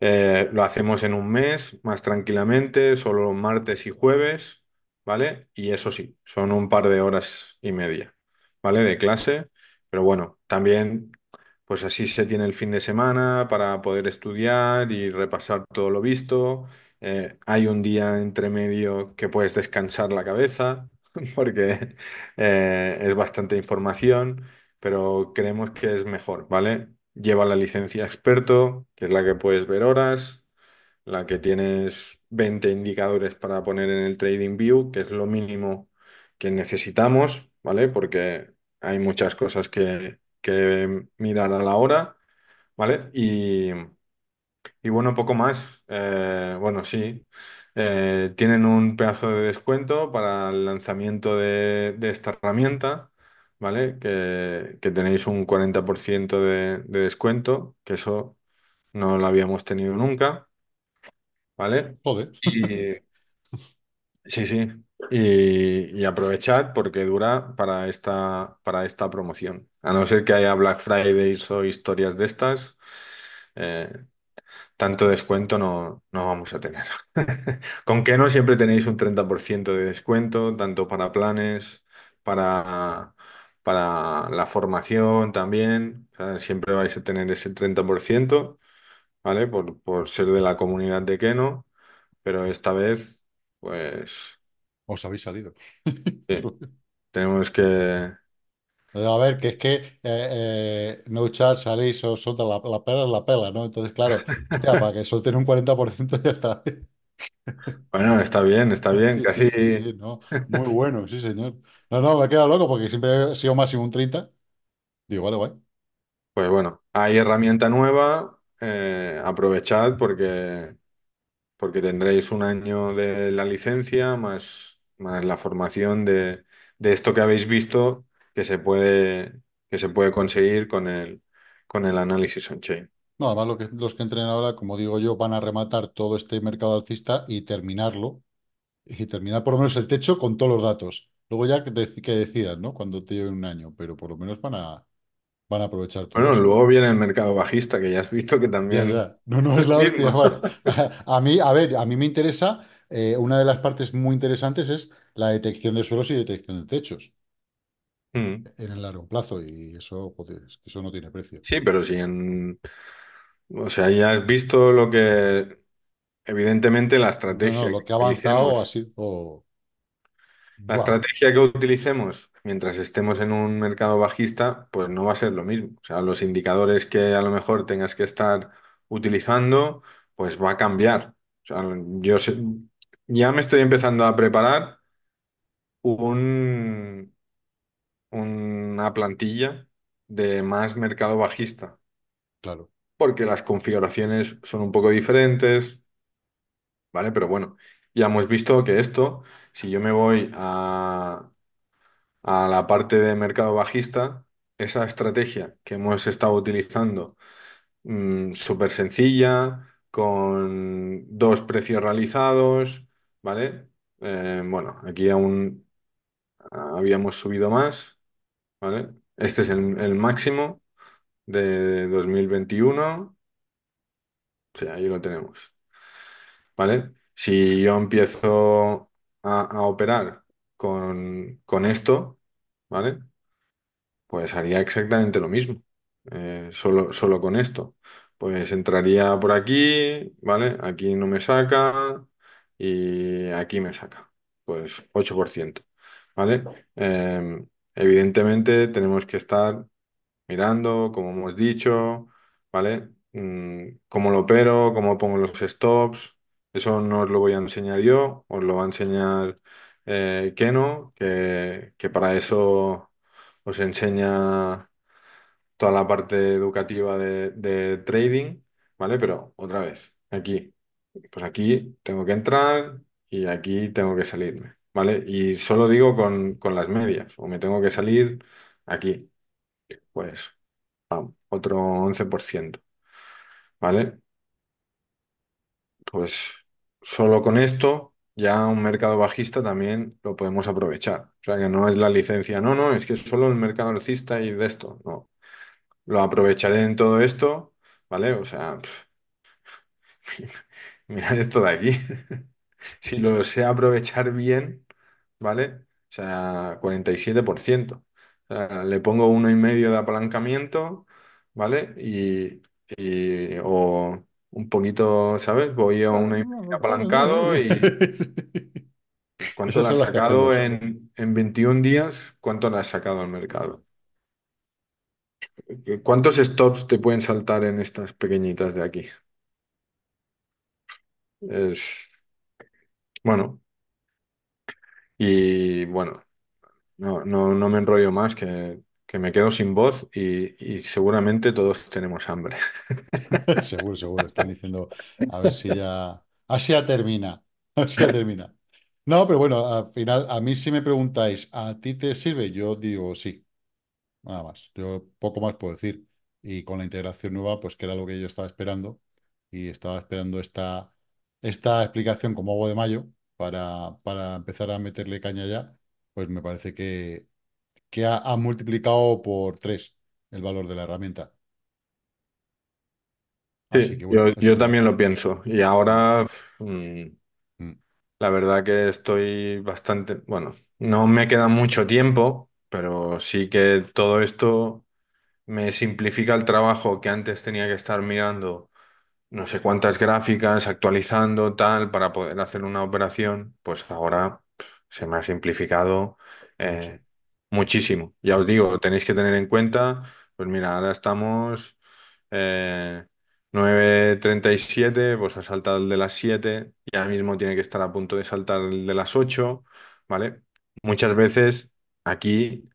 eh, lo hacemos en un mes, más tranquilamente, solo martes y jueves, ¿vale? Y eso sí, son un par de horas y media, ¿vale? De clase, pero bueno, también pues así se tiene el fin de semana para poder estudiar y repasar todo lo visto. Eh, hay un día entre medio que puedes descansar la cabeza porque eh, es bastante información, pero creemos que es mejor, ¿vale? Lleva la licencia experto, que es la que puedes ver horas, la que tienes 20 indicadores para poner en el Trading View, que es lo mínimo que necesitamos, ¿vale? Porque hay muchas cosas que que mirar a la hora, ¿vale? Y, bueno, poco más. Eh, bueno, sí. Eh, tienen un pedazo de descuento para el lanzamiento de, esta herramienta, ¿vale? Que, tenéis un 40% de, descuento, que eso no lo habíamos tenido nunca, ¿vale? Y sí, sí. Y, y aprovechar porque dura para esta, para esta promoción. A no ser que haya Black Fridays o historias de estas, eh, tanto descuento no, vamos a tener. Con que no siempre tenéis un 30% de descuento, tanto para planes, para, para la formación también. siempre vais a tener ese 30%, ¿vale? Por, por ser de la comunidad de Keno, pero esta vez, pues os habéis salido. tenemos que... A ver, que es que eh, eh, no echar, salís, os solta la, la pela la pela, ¿no? Entonces, claro, para que solten un 40% ya está. Bueno, está bien, está bien, casi... Muy bueno, sí, señor. No, no, me queda loco porque siempre he sido máximo un 30. Digo, vale, guay. Pues bueno, hay herramienta nueva, eh, aprovechad porque, porque tendréis un año de la licencia más más la formación de, de esto que habéis visto que se puede, que se puede conseguir con el, con el análisis on-chain. No, además lo que, los que entren ahora, como digo yo, van a rematar todo este mercado alcista y terminarlo, y terminar por lo menos el techo con todos los datos. Luego ya que, decidas, ¿no? Cuando te lleven un año, pero por lo menos van a, van a aprovechar todo Bueno, luego viene el mercado bajista, que ya has visto que también... No, no, es la hostia, A mí, a ver, a mí me interesa eh, una de las partes muy interesantes es la detección de suelos y detección de techos mm. en el largo plazo y eso, eso no tiene precio. Sí, pero si en... O sea, ya has visto lo que... Evidentemente la estrategia... lo que ha avanzado ha sido... La estrategia que utilicemos mientras estemos en un mercado bajista, pues no va a ser lo mismo. O sea, los indicadores que a lo mejor tengas que estar utilizando, pues va a cambiar. O sea, yo sé, ya me estoy empezando a preparar un, una plantilla de más mercado bajista, Claro. porque las configuraciones son un poco diferentes, ¿vale? Pero bueno, ya hemos visto que esto, si yo me voy a, la parte de mercado bajista, esa estrategia que hemos estado utilizando, mm, súper sencilla, con dos precios realizados. ¿vale? Eh, bueno, aquí aún habíamos subido más, ¿vale? Este es el, máximo de 2021, o ahí lo tenemos, ¿vale? Si yo empiezo a, operar con, con esto, ¿vale? Pues haría exactamente lo mismo, eh, solo, solo con esto. Pues entraría por aquí, ¿vale? Aquí no me saca, y aquí me saca, pues 8%, ¿vale? Em, evidentemente tenemos que estar mirando, como hemos dicho, ¿vale? Mm, cómo lo opero, cómo pongo los stops, eso no os lo voy a enseñar yo, os lo va a enseñar eh, Keno, que, para eso os enseña toda la parte educativa de, de trading, ¿vale? Pero otra vez, aquí pues aquí tengo que entrar y aquí tengo que salirme, ¿vale? Y solo digo con, las medias, o me tengo que salir aquí, pues vamos, otro 11%, ¿vale? Pues solo con esto ya un mercado bajista también lo podemos aprovechar. O sea que no es la licencia, no, no, es que solo el mercado alcista y de esto, no. Lo aprovecharé en todo esto, ¿vale? O sea, Mirad esto de aquí. Si lo sé aprovechar bien, ¿vale? O sea, 47%. le pongo uno y medio de apalancamiento, ¿vale? Y, o un poquito, ¿sabes? Voy a uno y medio apalancado y ¿cuánto Esas has sacado en, en 21 días? ¿Cuánto le has sacado al mercado? ¿Cuántos stops te pueden saltar en estas pequeñitas de aquí? Es, bueno, y bueno, no, no, no me enrollo más, que, que me quedo sin voz y, seguramente todos tenemos hambre. Seguro, seguro. Están diciendo, a ver si ya. Así ya termina. ya termina. No, pero bueno, al final, a mí si me preguntáis, ¿a ti te sirve? Yo digo sí, nada más. Yo poco más puedo decir. Y con la integración nueva, pues que era lo que yo estaba esperando. Y estaba esperando esta esta explicación como hago de mayo para, para empezar a meterle caña ya, pues me parece que, ha, multiplicado por tres el valor de la herramienta. Sí, yo, también lo pienso. Y ahora, mm, mm. la verdad que estoy bastante, bueno, no me queda mucho tiempo, pero sí que todo esto me simplifica el trabajo que antes tenía que estar mirando no sé cuántas gráficas actualizando, tal, para poder hacer una operación, pues ahora se me ha simplificado eh, muchísimo. Ya os digo, tenéis que tener en cuenta, pues mira, ahora estamos 9.37, eh, pues ha saltado el de las 7, ya mismo tiene que estar a punto de saltar el de las 8, ¿vale? Muchas veces aquí,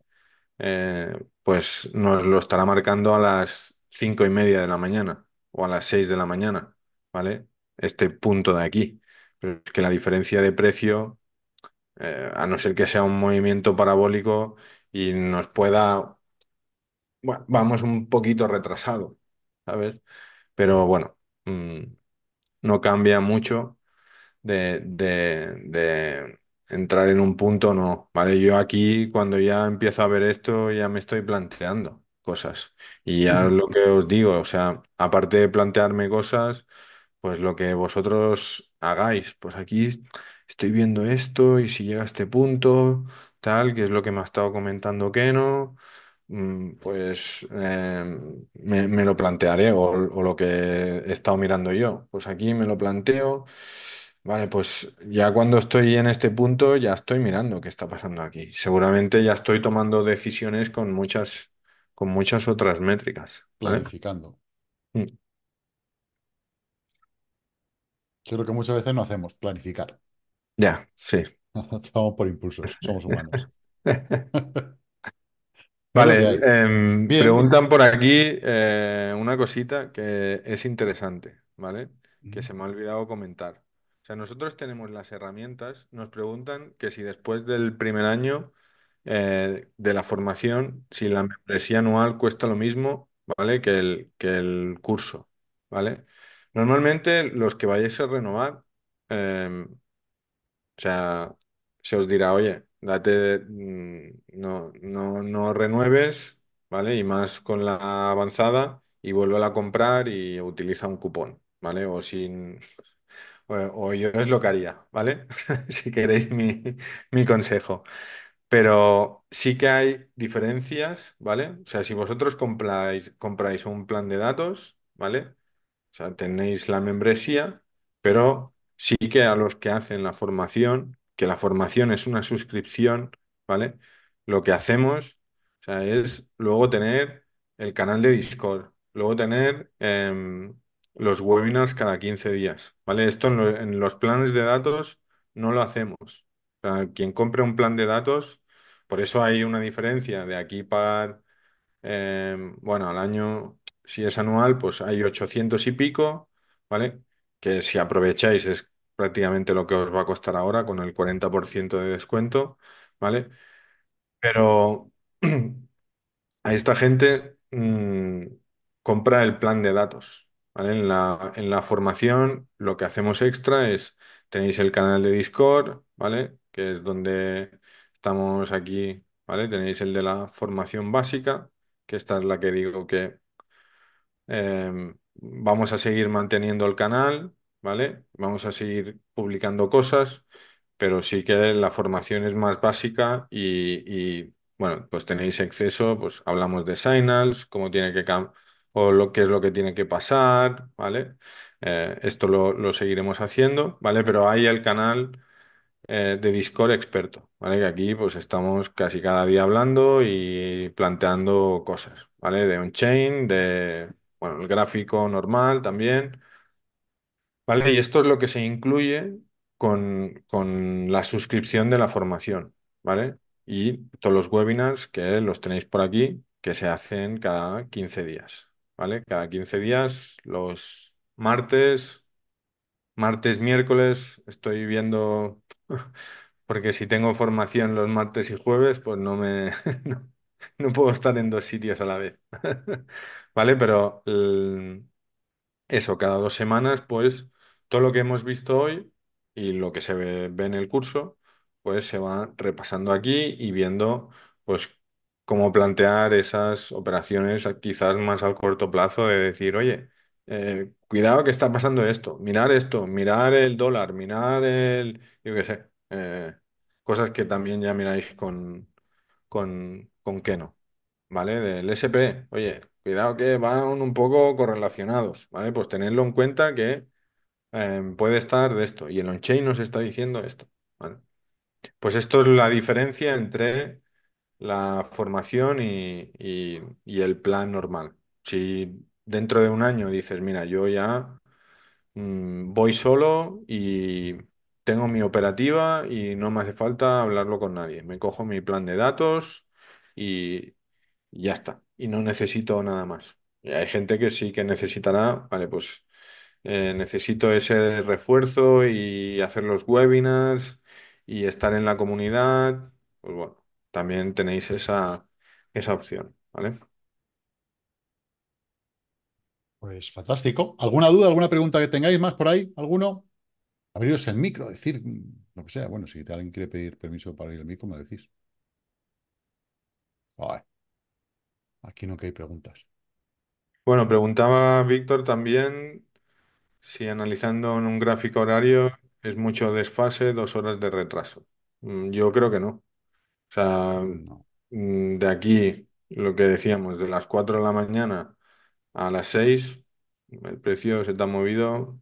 eh, pues nos lo estará marcando a las 5 y media de la mañana o a las 6 de la mañana, ¿vale? Este punto de aquí. Pero es que la diferencia de precio, eh, a no ser que sea un movimiento parabólico y nos pueda... Bueno, vamos un poquito retrasado, ¿sabes? Pero bueno, mm, no cambia mucho de, de, de entrar en un punto no, ¿vale? Yo aquí cuando ya empiezo a ver esto ya me estoy planteando cosas. Y ya lo que os digo, o sea, aparte de plantearme cosas, pues lo que vosotros hagáis, pues aquí estoy viendo esto y si llega a este punto, tal, que es lo que me ha estado comentando que no mm, pues em, me, lo plantearé o lo que he estado mirando yo, pues aquí me lo planteo. Vale, pues ya cuando estoy en este punto ya estoy mirando qué está pasando aquí. Seguramente ya estoy tomando decisiones con muchas con muchas otras métricas, planificando. Yo mm. Que que muchas veces no hacemos, planificar. Ya, sí. Vamos por impulsos, somos humanos. Vale, em, preguntan por aquí eh, una cosita que es interesante, ¿vale? Que se me ha olvidado comentar. O sea, nosotros tenemos las herramientas, nos preguntan que si después del primer año eh, de la formación, si la membresía anual cuesta lo mismo, ¿vale? Que el, que el curso, ¿vale? Normalmente los que vayáis a renovar, em, o sea, se os dirá, oye, date, mm, no, no, no renueves, ¿vale? Y más con la avanzada y vuelve a comprar y utiliza un cupón, ¿vale? O sin... yo es lo que haría, ¿vale? si queréis mi, mi consejo. Pero sí que hay diferencias, ¿vale? O sea, si vosotros compráis, compráis un plan de datos, ¿vale? O sea, tenéis la membresía, pero sí que a los que hacen la formación, que la formación es una suscripción, ¿vale? Lo que hacemos, es luego tener el canal de Discord, luego tener em, los webinars cada 15 días, ¿vale? Esto en, los planes de datos no lo hacemos. O sea, quien compre un plan de datos por eso hay una diferencia de aquí para, em, bueno, al año, si es anual, pues hay 800 y pico, ¿vale? Que si aprovecháis es prácticamente lo que os va a costar ahora con el 40% de descuento, ¿vale? Pero a esta gente mm, compra el plan de datos, ¿vale? En la, en la formación lo que hacemos extra es, tenéis el canal de Discord, ¿vale? Que es donde Estamos aquí, ¿vale? Tenéis el de la formación básica, que esta es la que digo que em, vamos a seguir manteniendo el canal, ¿vale? Vamos a seguir publicando cosas, pero sí que la formación es más básica y, bueno, pues tenéis acceso, pues hablamos de signals, cómo tiene que o lo que es lo que tiene que pasar, ¿vale? Eh, esto lo, seguiremos haciendo, ¿vale? Pero hay el canal eh, de Discord experto, ¿vale? Que aquí pues estamos casi cada día hablando y planteando cosas, ¿vale? De on-chain, de, bueno, el gráfico normal también, ¿vale? Y esto es lo que se incluye con, la suscripción de la formación, ¿vale? Y todos los webinars que los tenéis por aquí, que se hacen cada 15 días, ¿vale? Cada 15 días, los martes, martes, miércoles, estoy viendo... Porque si tengo formación los martes y jueves, pues no me no, puedo estar en dos sitios a la vez. ¿Vale? Pero mm, eso, cada dos semanas, pues todo lo que hemos visto hoy y lo que se ve, en el curso, pues se va repasando aquí y viendo, pues, cómo plantear esas operaciones quizás más al corto plazo de decir, oye, eh, cuidado que está pasando esto, mirar esto, mirar el dólar, mirar el, yo qué sé. Eh, cosas que también ya miráis con, con, con Keno, ¿vale? Del SP, oye, cuidado que van un poco correlacionados, ¿vale? Pues tenedlo en cuenta que em, puede estar de esto. Y el on-chain nos está diciendo esto, ¿vale? Pues esto es la diferencia entre la formación y, el plan normal. Si dentro de un año dices, mira, yo ya mm, voy solo y tengo mi operativa y no me hace falta hablarlo con nadie. Me cojo mi plan de datos y ya está. Y no necesito nada más. Y hay gente que sí que necesitará, vale, pues eh, necesito ese refuerzo y hacer los webinars y estar en la comunidad. Pues bueno, también tenéis esa, esa opción, ¿vale? Pues fantástico. ¿Alguna duda, alguna pregunta que tengáis más por ahí? ¿Alguno? abriros el micro, decir mm, lo que sea. Bueno, si alguien quiere pedir permiso para abrir el micro, me lo decís. aquí no que hay preguntas. Bueno, preguntaba Víctor también si analizando en un gráfico horario es mucho desfase, dos horas de retraso. Mm, yo creo que no. O sea, mm, de aquí lo que decíamos, de las 4 de la mañana a las 6, el precio se te ha movido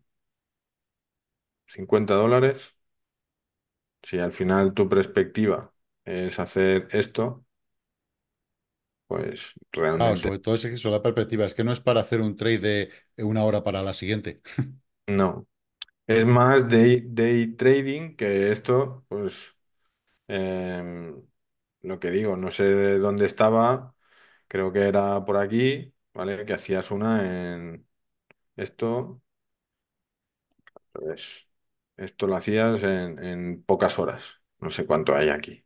50 dólares. Si al final tu perspectiva es hacer esto, pues realmente sobre todo es eso, la perspectiva. Es que no es para hacer un trade de una hora para la siguiente. no. Es más day, day trading que esto, pues em, lo que digo, no sé dónde estaba, creo que era por aquí, ¿vale? Que hacías una en esto, pues, esto lo hacías en, pocas horas. No sé cuánto hay aquí,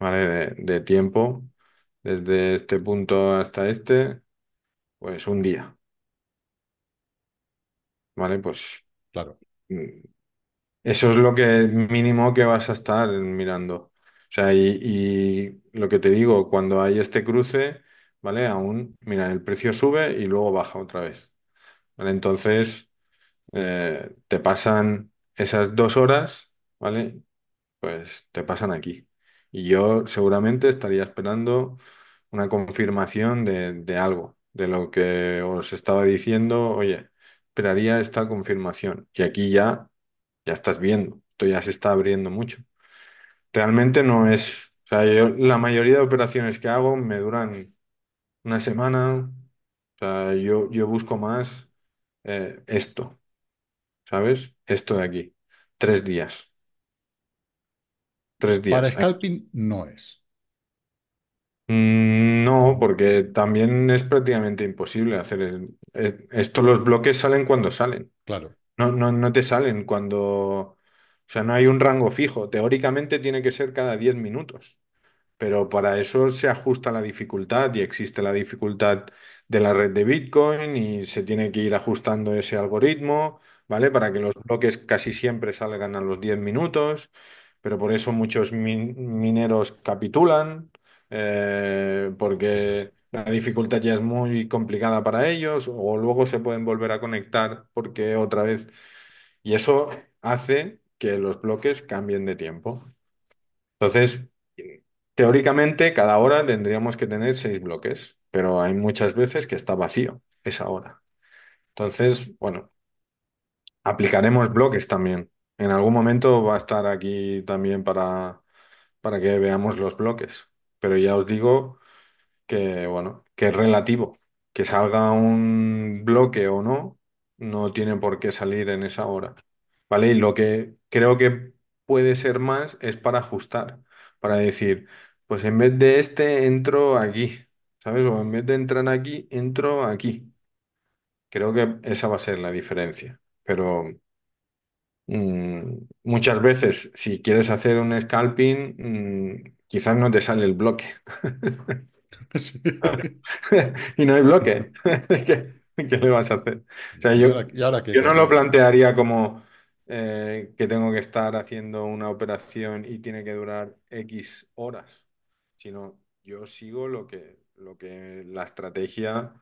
¿vale? De, tiempo, desde este punto hasta este, pues un día, ¿vale? Pues Claro. Mm, eso es lo que mínimo que vas a estar mirando. O sea, y, lo que te digo, cuando hay este cruce, ¿vale? Aún, mira, el precio sube y luego baja otra vez, ¿vale? Entonces, eh, te pasan esas dos horas, ¿vale? Pues te pasan aquí. Y yo seguramente estaría esperando una confirmación de, algo, de lo que os estaba diciendo, oye, esperaría esta confirmación. Y aquí ya, ya estás viendo, esto ya se está abriendo mucho. Realmente no es, o sea, yo, la mayoría de operaciones que hago me duran una semana, o sea, yo, yo busco más eh, esto. ¿sabes? Esto de aquí, tres días. Tres días. Para scalping no es. Mm, no, porque también es prácticamente imposible hacer eh, esto. Los bloques salen cuando salen. Claro. No, no, no te salen cuando. O sea, no hay un rango fijo. Teóricamente tiene que ser cada 10 minutos. Pero para eso se ajusta la dificultad y existe la dificultad de la red de Bitcoin y se tiene que ir ajustando ese algoritmo ¿vale? Para que los bloques casi siempre salgan a los 10 minutos, pero por eso muchos mineros capitulan, eh, porque la dificultad ya es muy complicada para ellos, o luego se pueden volver a conectar porque otra vez... Y eso hace que los bloques cambien de tiempo. Entonces, teóricamente, cada hora tendríamos que tener seis bloques, pero hay muchas veces que está vacío esa hora. Entonces, bueno, Aplicaremos bloques también. En algún momento va a estar aquí también para, para que veamos los bloques. Pero ya os digo que, bueno, que es relativo. Que salga un bloque o no, no tiene por qué salir en esa hora. ¿Vale? Y lo que creo que puede ser más es para ajustar, para decir, pues en vez de este entro aquí, ¿sabes? O en vez de entrar aquí, entro aquí. Creo que esa va a ser la diferencia pero mm, muchas veces si quieres hacer un scalping, mm, quizás no te sale el bloque. y no hay bloque. ¿Qué, le vas a hacer? O sea, yo, no lo plantearía como eh, que tengo que estar haciendo una operación y tiene que durar X horas, sino yo sigo lo que, lo que la estrategia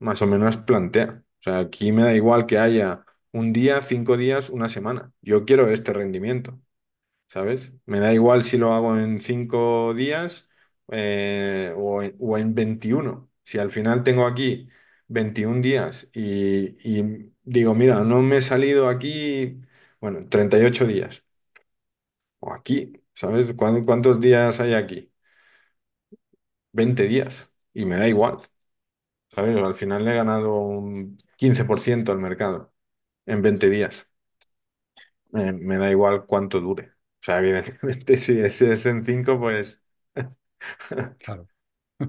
más o menos plantea. O sea, aquí me da igual que haya un día, cinco días, una semana. Yo quiero este rendimiento, ¿sabes? Me da igual si lo hago en cinco días eh, o, en, o, 21. Si al final tengo aquí 21 días y, digo, mira, no me he salido aquí, bueno, 38 días. O aquí, ¿sabes? ¿Cuántos días hay aquí? 20 días. Y me da igual. ¿Sabes? Al final le he ganado un 15% al mercado en 20 días. me da igual cuánto dure. O sea, evidentemente, si es, es en 5, pues, Claro.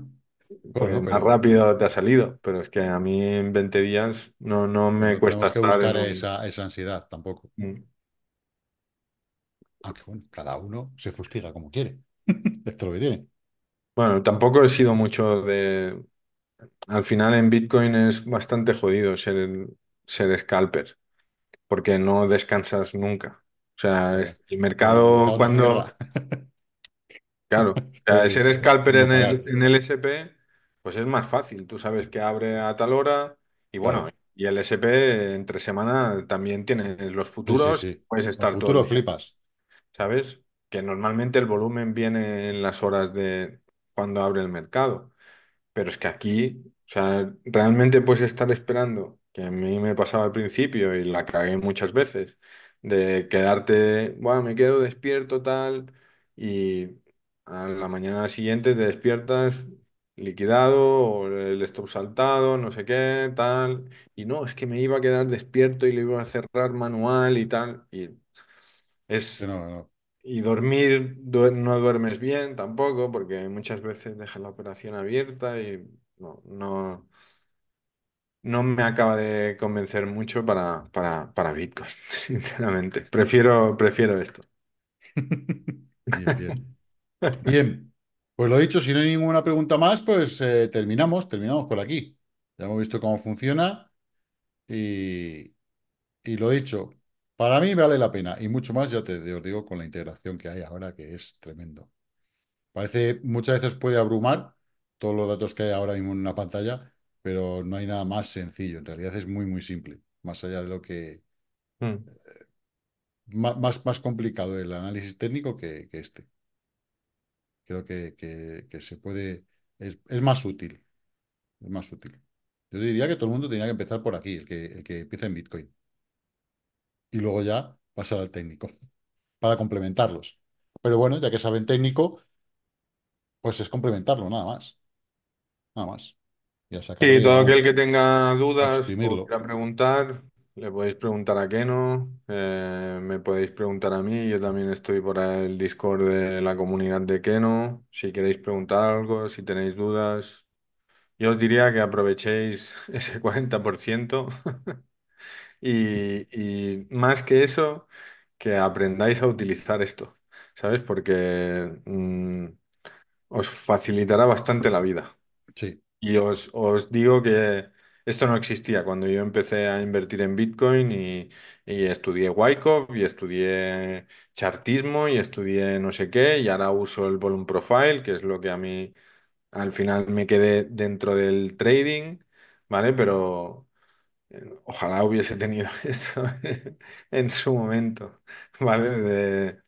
pues más rápido te ha salido. Pero es que a mí en 20 días no, no me cuesta que buscar esa, esa ansiedad tampoco. Mm. Aunque ah, bueno, cada uno se fustiga como quiere. Esto lo que tiene. Bueno, tampoco he sido mucho de... Al final en Bitcoin es bastante jodido ser, ser scalper porque no descansas nunca. O sea, ah, el mercado cuando... Claro, o sea, ser scalper en el, en el SP, pues es más fácil. Tú sabes que abre a tal hora y bueno, y el SP entre semana también tienes los futuros, sí. puedes estar todo el futuro flipas. ¿sabes? Que normalmente el volumen viene en las horas de cuando abre el mercado, pero es que aquí, o sea, realmente puedes estar esperando que a mí me pasaba al principio y la cagué muchas veces, de quedarte, bueno, me quedo despierto tal, y a la mañana siguiente te despiertas liquidado, el stop saltado, no sé qué, tal, y no, es que me iba a quedar despierto y le iba a cerrar manual y tal, y es... no, Y dormir, no duermes bien tampoco, porque muchas veces dejas la operación abierta y no, no no me acaba de convencer mucho para, para, Bitcoin, sinceramente. Prefiero, prefiero esto. Bien, pues lo dicho, si no hay ninguna pregunta más, pues eh, terminamos, terminamos por aquí. Ya hemos visto cómo funciona y, y lo dicho, para mí vale la pena y mucho más, ya te os digo, con la integración que hay ahora, que es tremendo. Parece, muchas veces puede abrumar todos los datos que hay ahora mismo en una pantalla, pero no hay nada más sencillo. En realidad es muy, muy simple, más allá de lo que... Hmm. más, más complicado el análisis técnico que, este. Creo que, se puede... Es, es más útil. Es más útil. Yo diría que todo el mundo tenía que empezar por aquí, el que, el que empieza en Bitcoin. Y luego ya pasar al técnico, para complementarlos. Pero bueno, ya que saben técnico, pues es complementarlo, nada más. Nada más y todo aquel que tenga dudas o pues, preguntar, le podéis preguntar a Keno, eh, me podéis preguntar a mí, yo también estoy por el Discord de la comunidad de Keno, si queréis preguntar algo, si tenéis dudas, yo os diría que aprovechéis ese 40% y, más que eso, que aprendáis a utilizar esto, ¿sabes? Porque mm, os facilitará bastante la vida. Sí. Y os, digo que esto no existía cuando yo empecé a invertir en Bitcoin y, estudié Wyckoff y estudié chartismo y estudié no sé qué y ahora uso el Volume Profile, que es lo que a mí al final me quedé dentro del trading, ¿vale? Pero eh, ojalá hubiese tenido esto en su momento, ¿vale?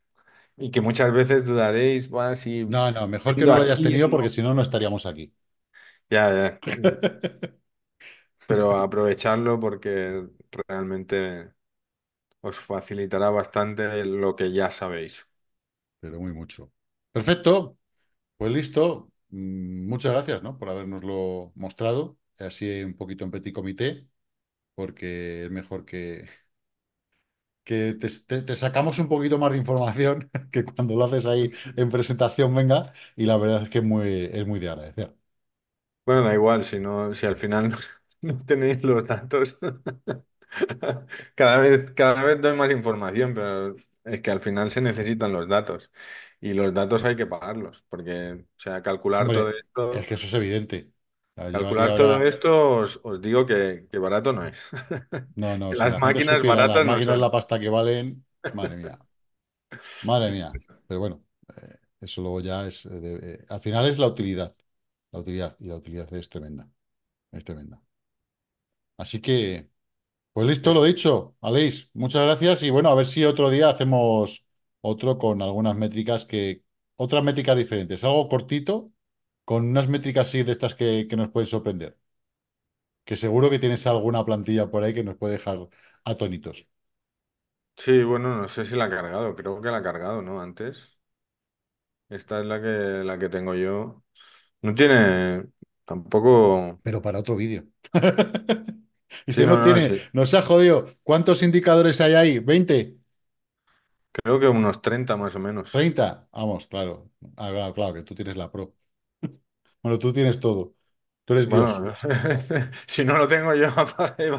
y que muchas veces dudaréis, si No, no, mejor que no lo hayas tenido porque si no, no estaríamos aquí. Ya, ya. Pero aprovecharlo porque realmente os facilitará bastante lo que ya sabéis. Pero muy mucho. Perfecto. Pues listo. Mm, muchas gracias, ¿no? Por habernoslo mostrado. Así un poquito en petit comité, porque es mejor que, que te, sacamos un poquito más de información que cuando lo haces ahí en presentación, venga. Y la verdad es que muy, es muy de agradecer. Bueno, da igual, si no, si al final no tenéis los datos. Cada vez, cada vez doy más información, pero es que al final se necesitan los datos. Y los datos hay que pagarlos, porque, o sea, calcular todo esto... es que eso es evidente. calcular todo esto, os, digo que, barato no es. no, no, las máquinas baratas las máquinas la pasta que valen, madre mía, madre mía. Pero bueno, eh, eso luego ya es, eh, eh, al final es la utilidad la utilidad, y la utilidad es tremenda, es tremenda. Así que, pues listo, lo dicho, Aleix, muchas gracias y bueno, a ver si otro día hacemos otro con algunas métricas que, otras métricas diferentes, algo cortito, con unas métricas así de estas que, nos pueden sorprender, que seguro que tienes alguna plantilla por ahí que nos puede dejar atónitos. Sí, bueno, no sé si la ha cargado, creo que la ha cargado, ¿no? Antes. Esta es la que, la que tengo yo. No tiene tampoco. Pero para otro vídeo. no, nos ha jodido. ¿Cuántos indicadores hay ahí? ¿20? Creo que unos 30 más o menos. ¿30? Vamos, claro. Ah, claro, claro, que tú tienes la pro. Bueno, tú tienes todo. Tú eres Dios. si no lo tengo yo,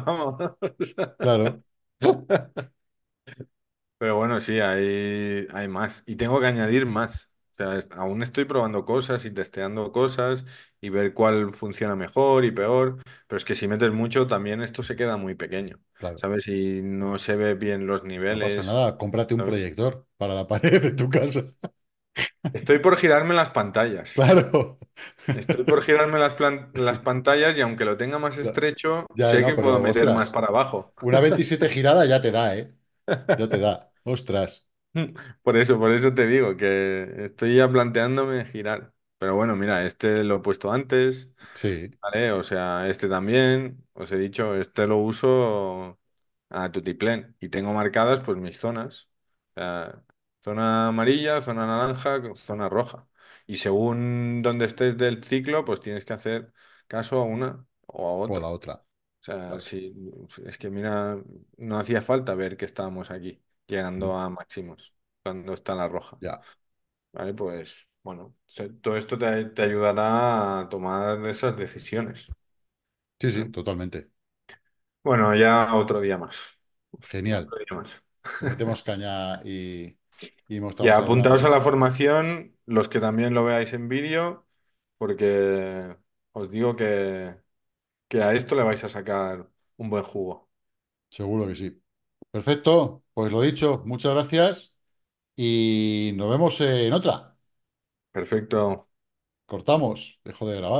vamos. Claro. Pero bueno, sí, hay, hay más. Y tengo que añadir más sea, aún estoy probando cosas y testeando cosas y ver cuál funciona mejor y peor, pero es que si metes mucho también esto se queda muy pequeño, ¿sabes? Y no se ve bien los niveles. No pasa nada, cómprate un proyector para la pared de tu casa. Estoy por girarme las pantallas. Claro. Estoy por girarme las, las pantallas y aunque lo tenga más estrecho, sé que puedo meter más para abajo. una 27 girada ya te da, ¿eh? Ya te da. Ostras. Por eso, por eso te digo que estoy ya planteándome girar. Pero bueno, mira, este lo he puesto antes, Sí. ¿vale? O sea, este también, os he dicho, este lo uso a tutiplén y tengo marcadas pues mis zonas. zona amarilla, zona naranja, zona roja. Y según donde estés del ciclo, pues tienes que hacer caso a una o a O la otra. O sea, es que mira, no hacía falta ver que estábamos aquí llegando a máximos cuando está la roja. Ya. ¿Vale? Pues bueno, todo esto te, ayudará a tomar esas decisiones. Sí, sí, totalmente. Bueno, ya otro día más. Genial. Otro día más. Metemos caña y, y mostramos Ya, apuntaos a la formación, los que también lo veáis en vídeo, porque os digo que a esto le vais a sacar un buen jugo. Seguro que sí. Perfecto, pues lo dicho, muchas gracias y nos vemos en otra. Perfecto. Cortamos, dejo de grabar.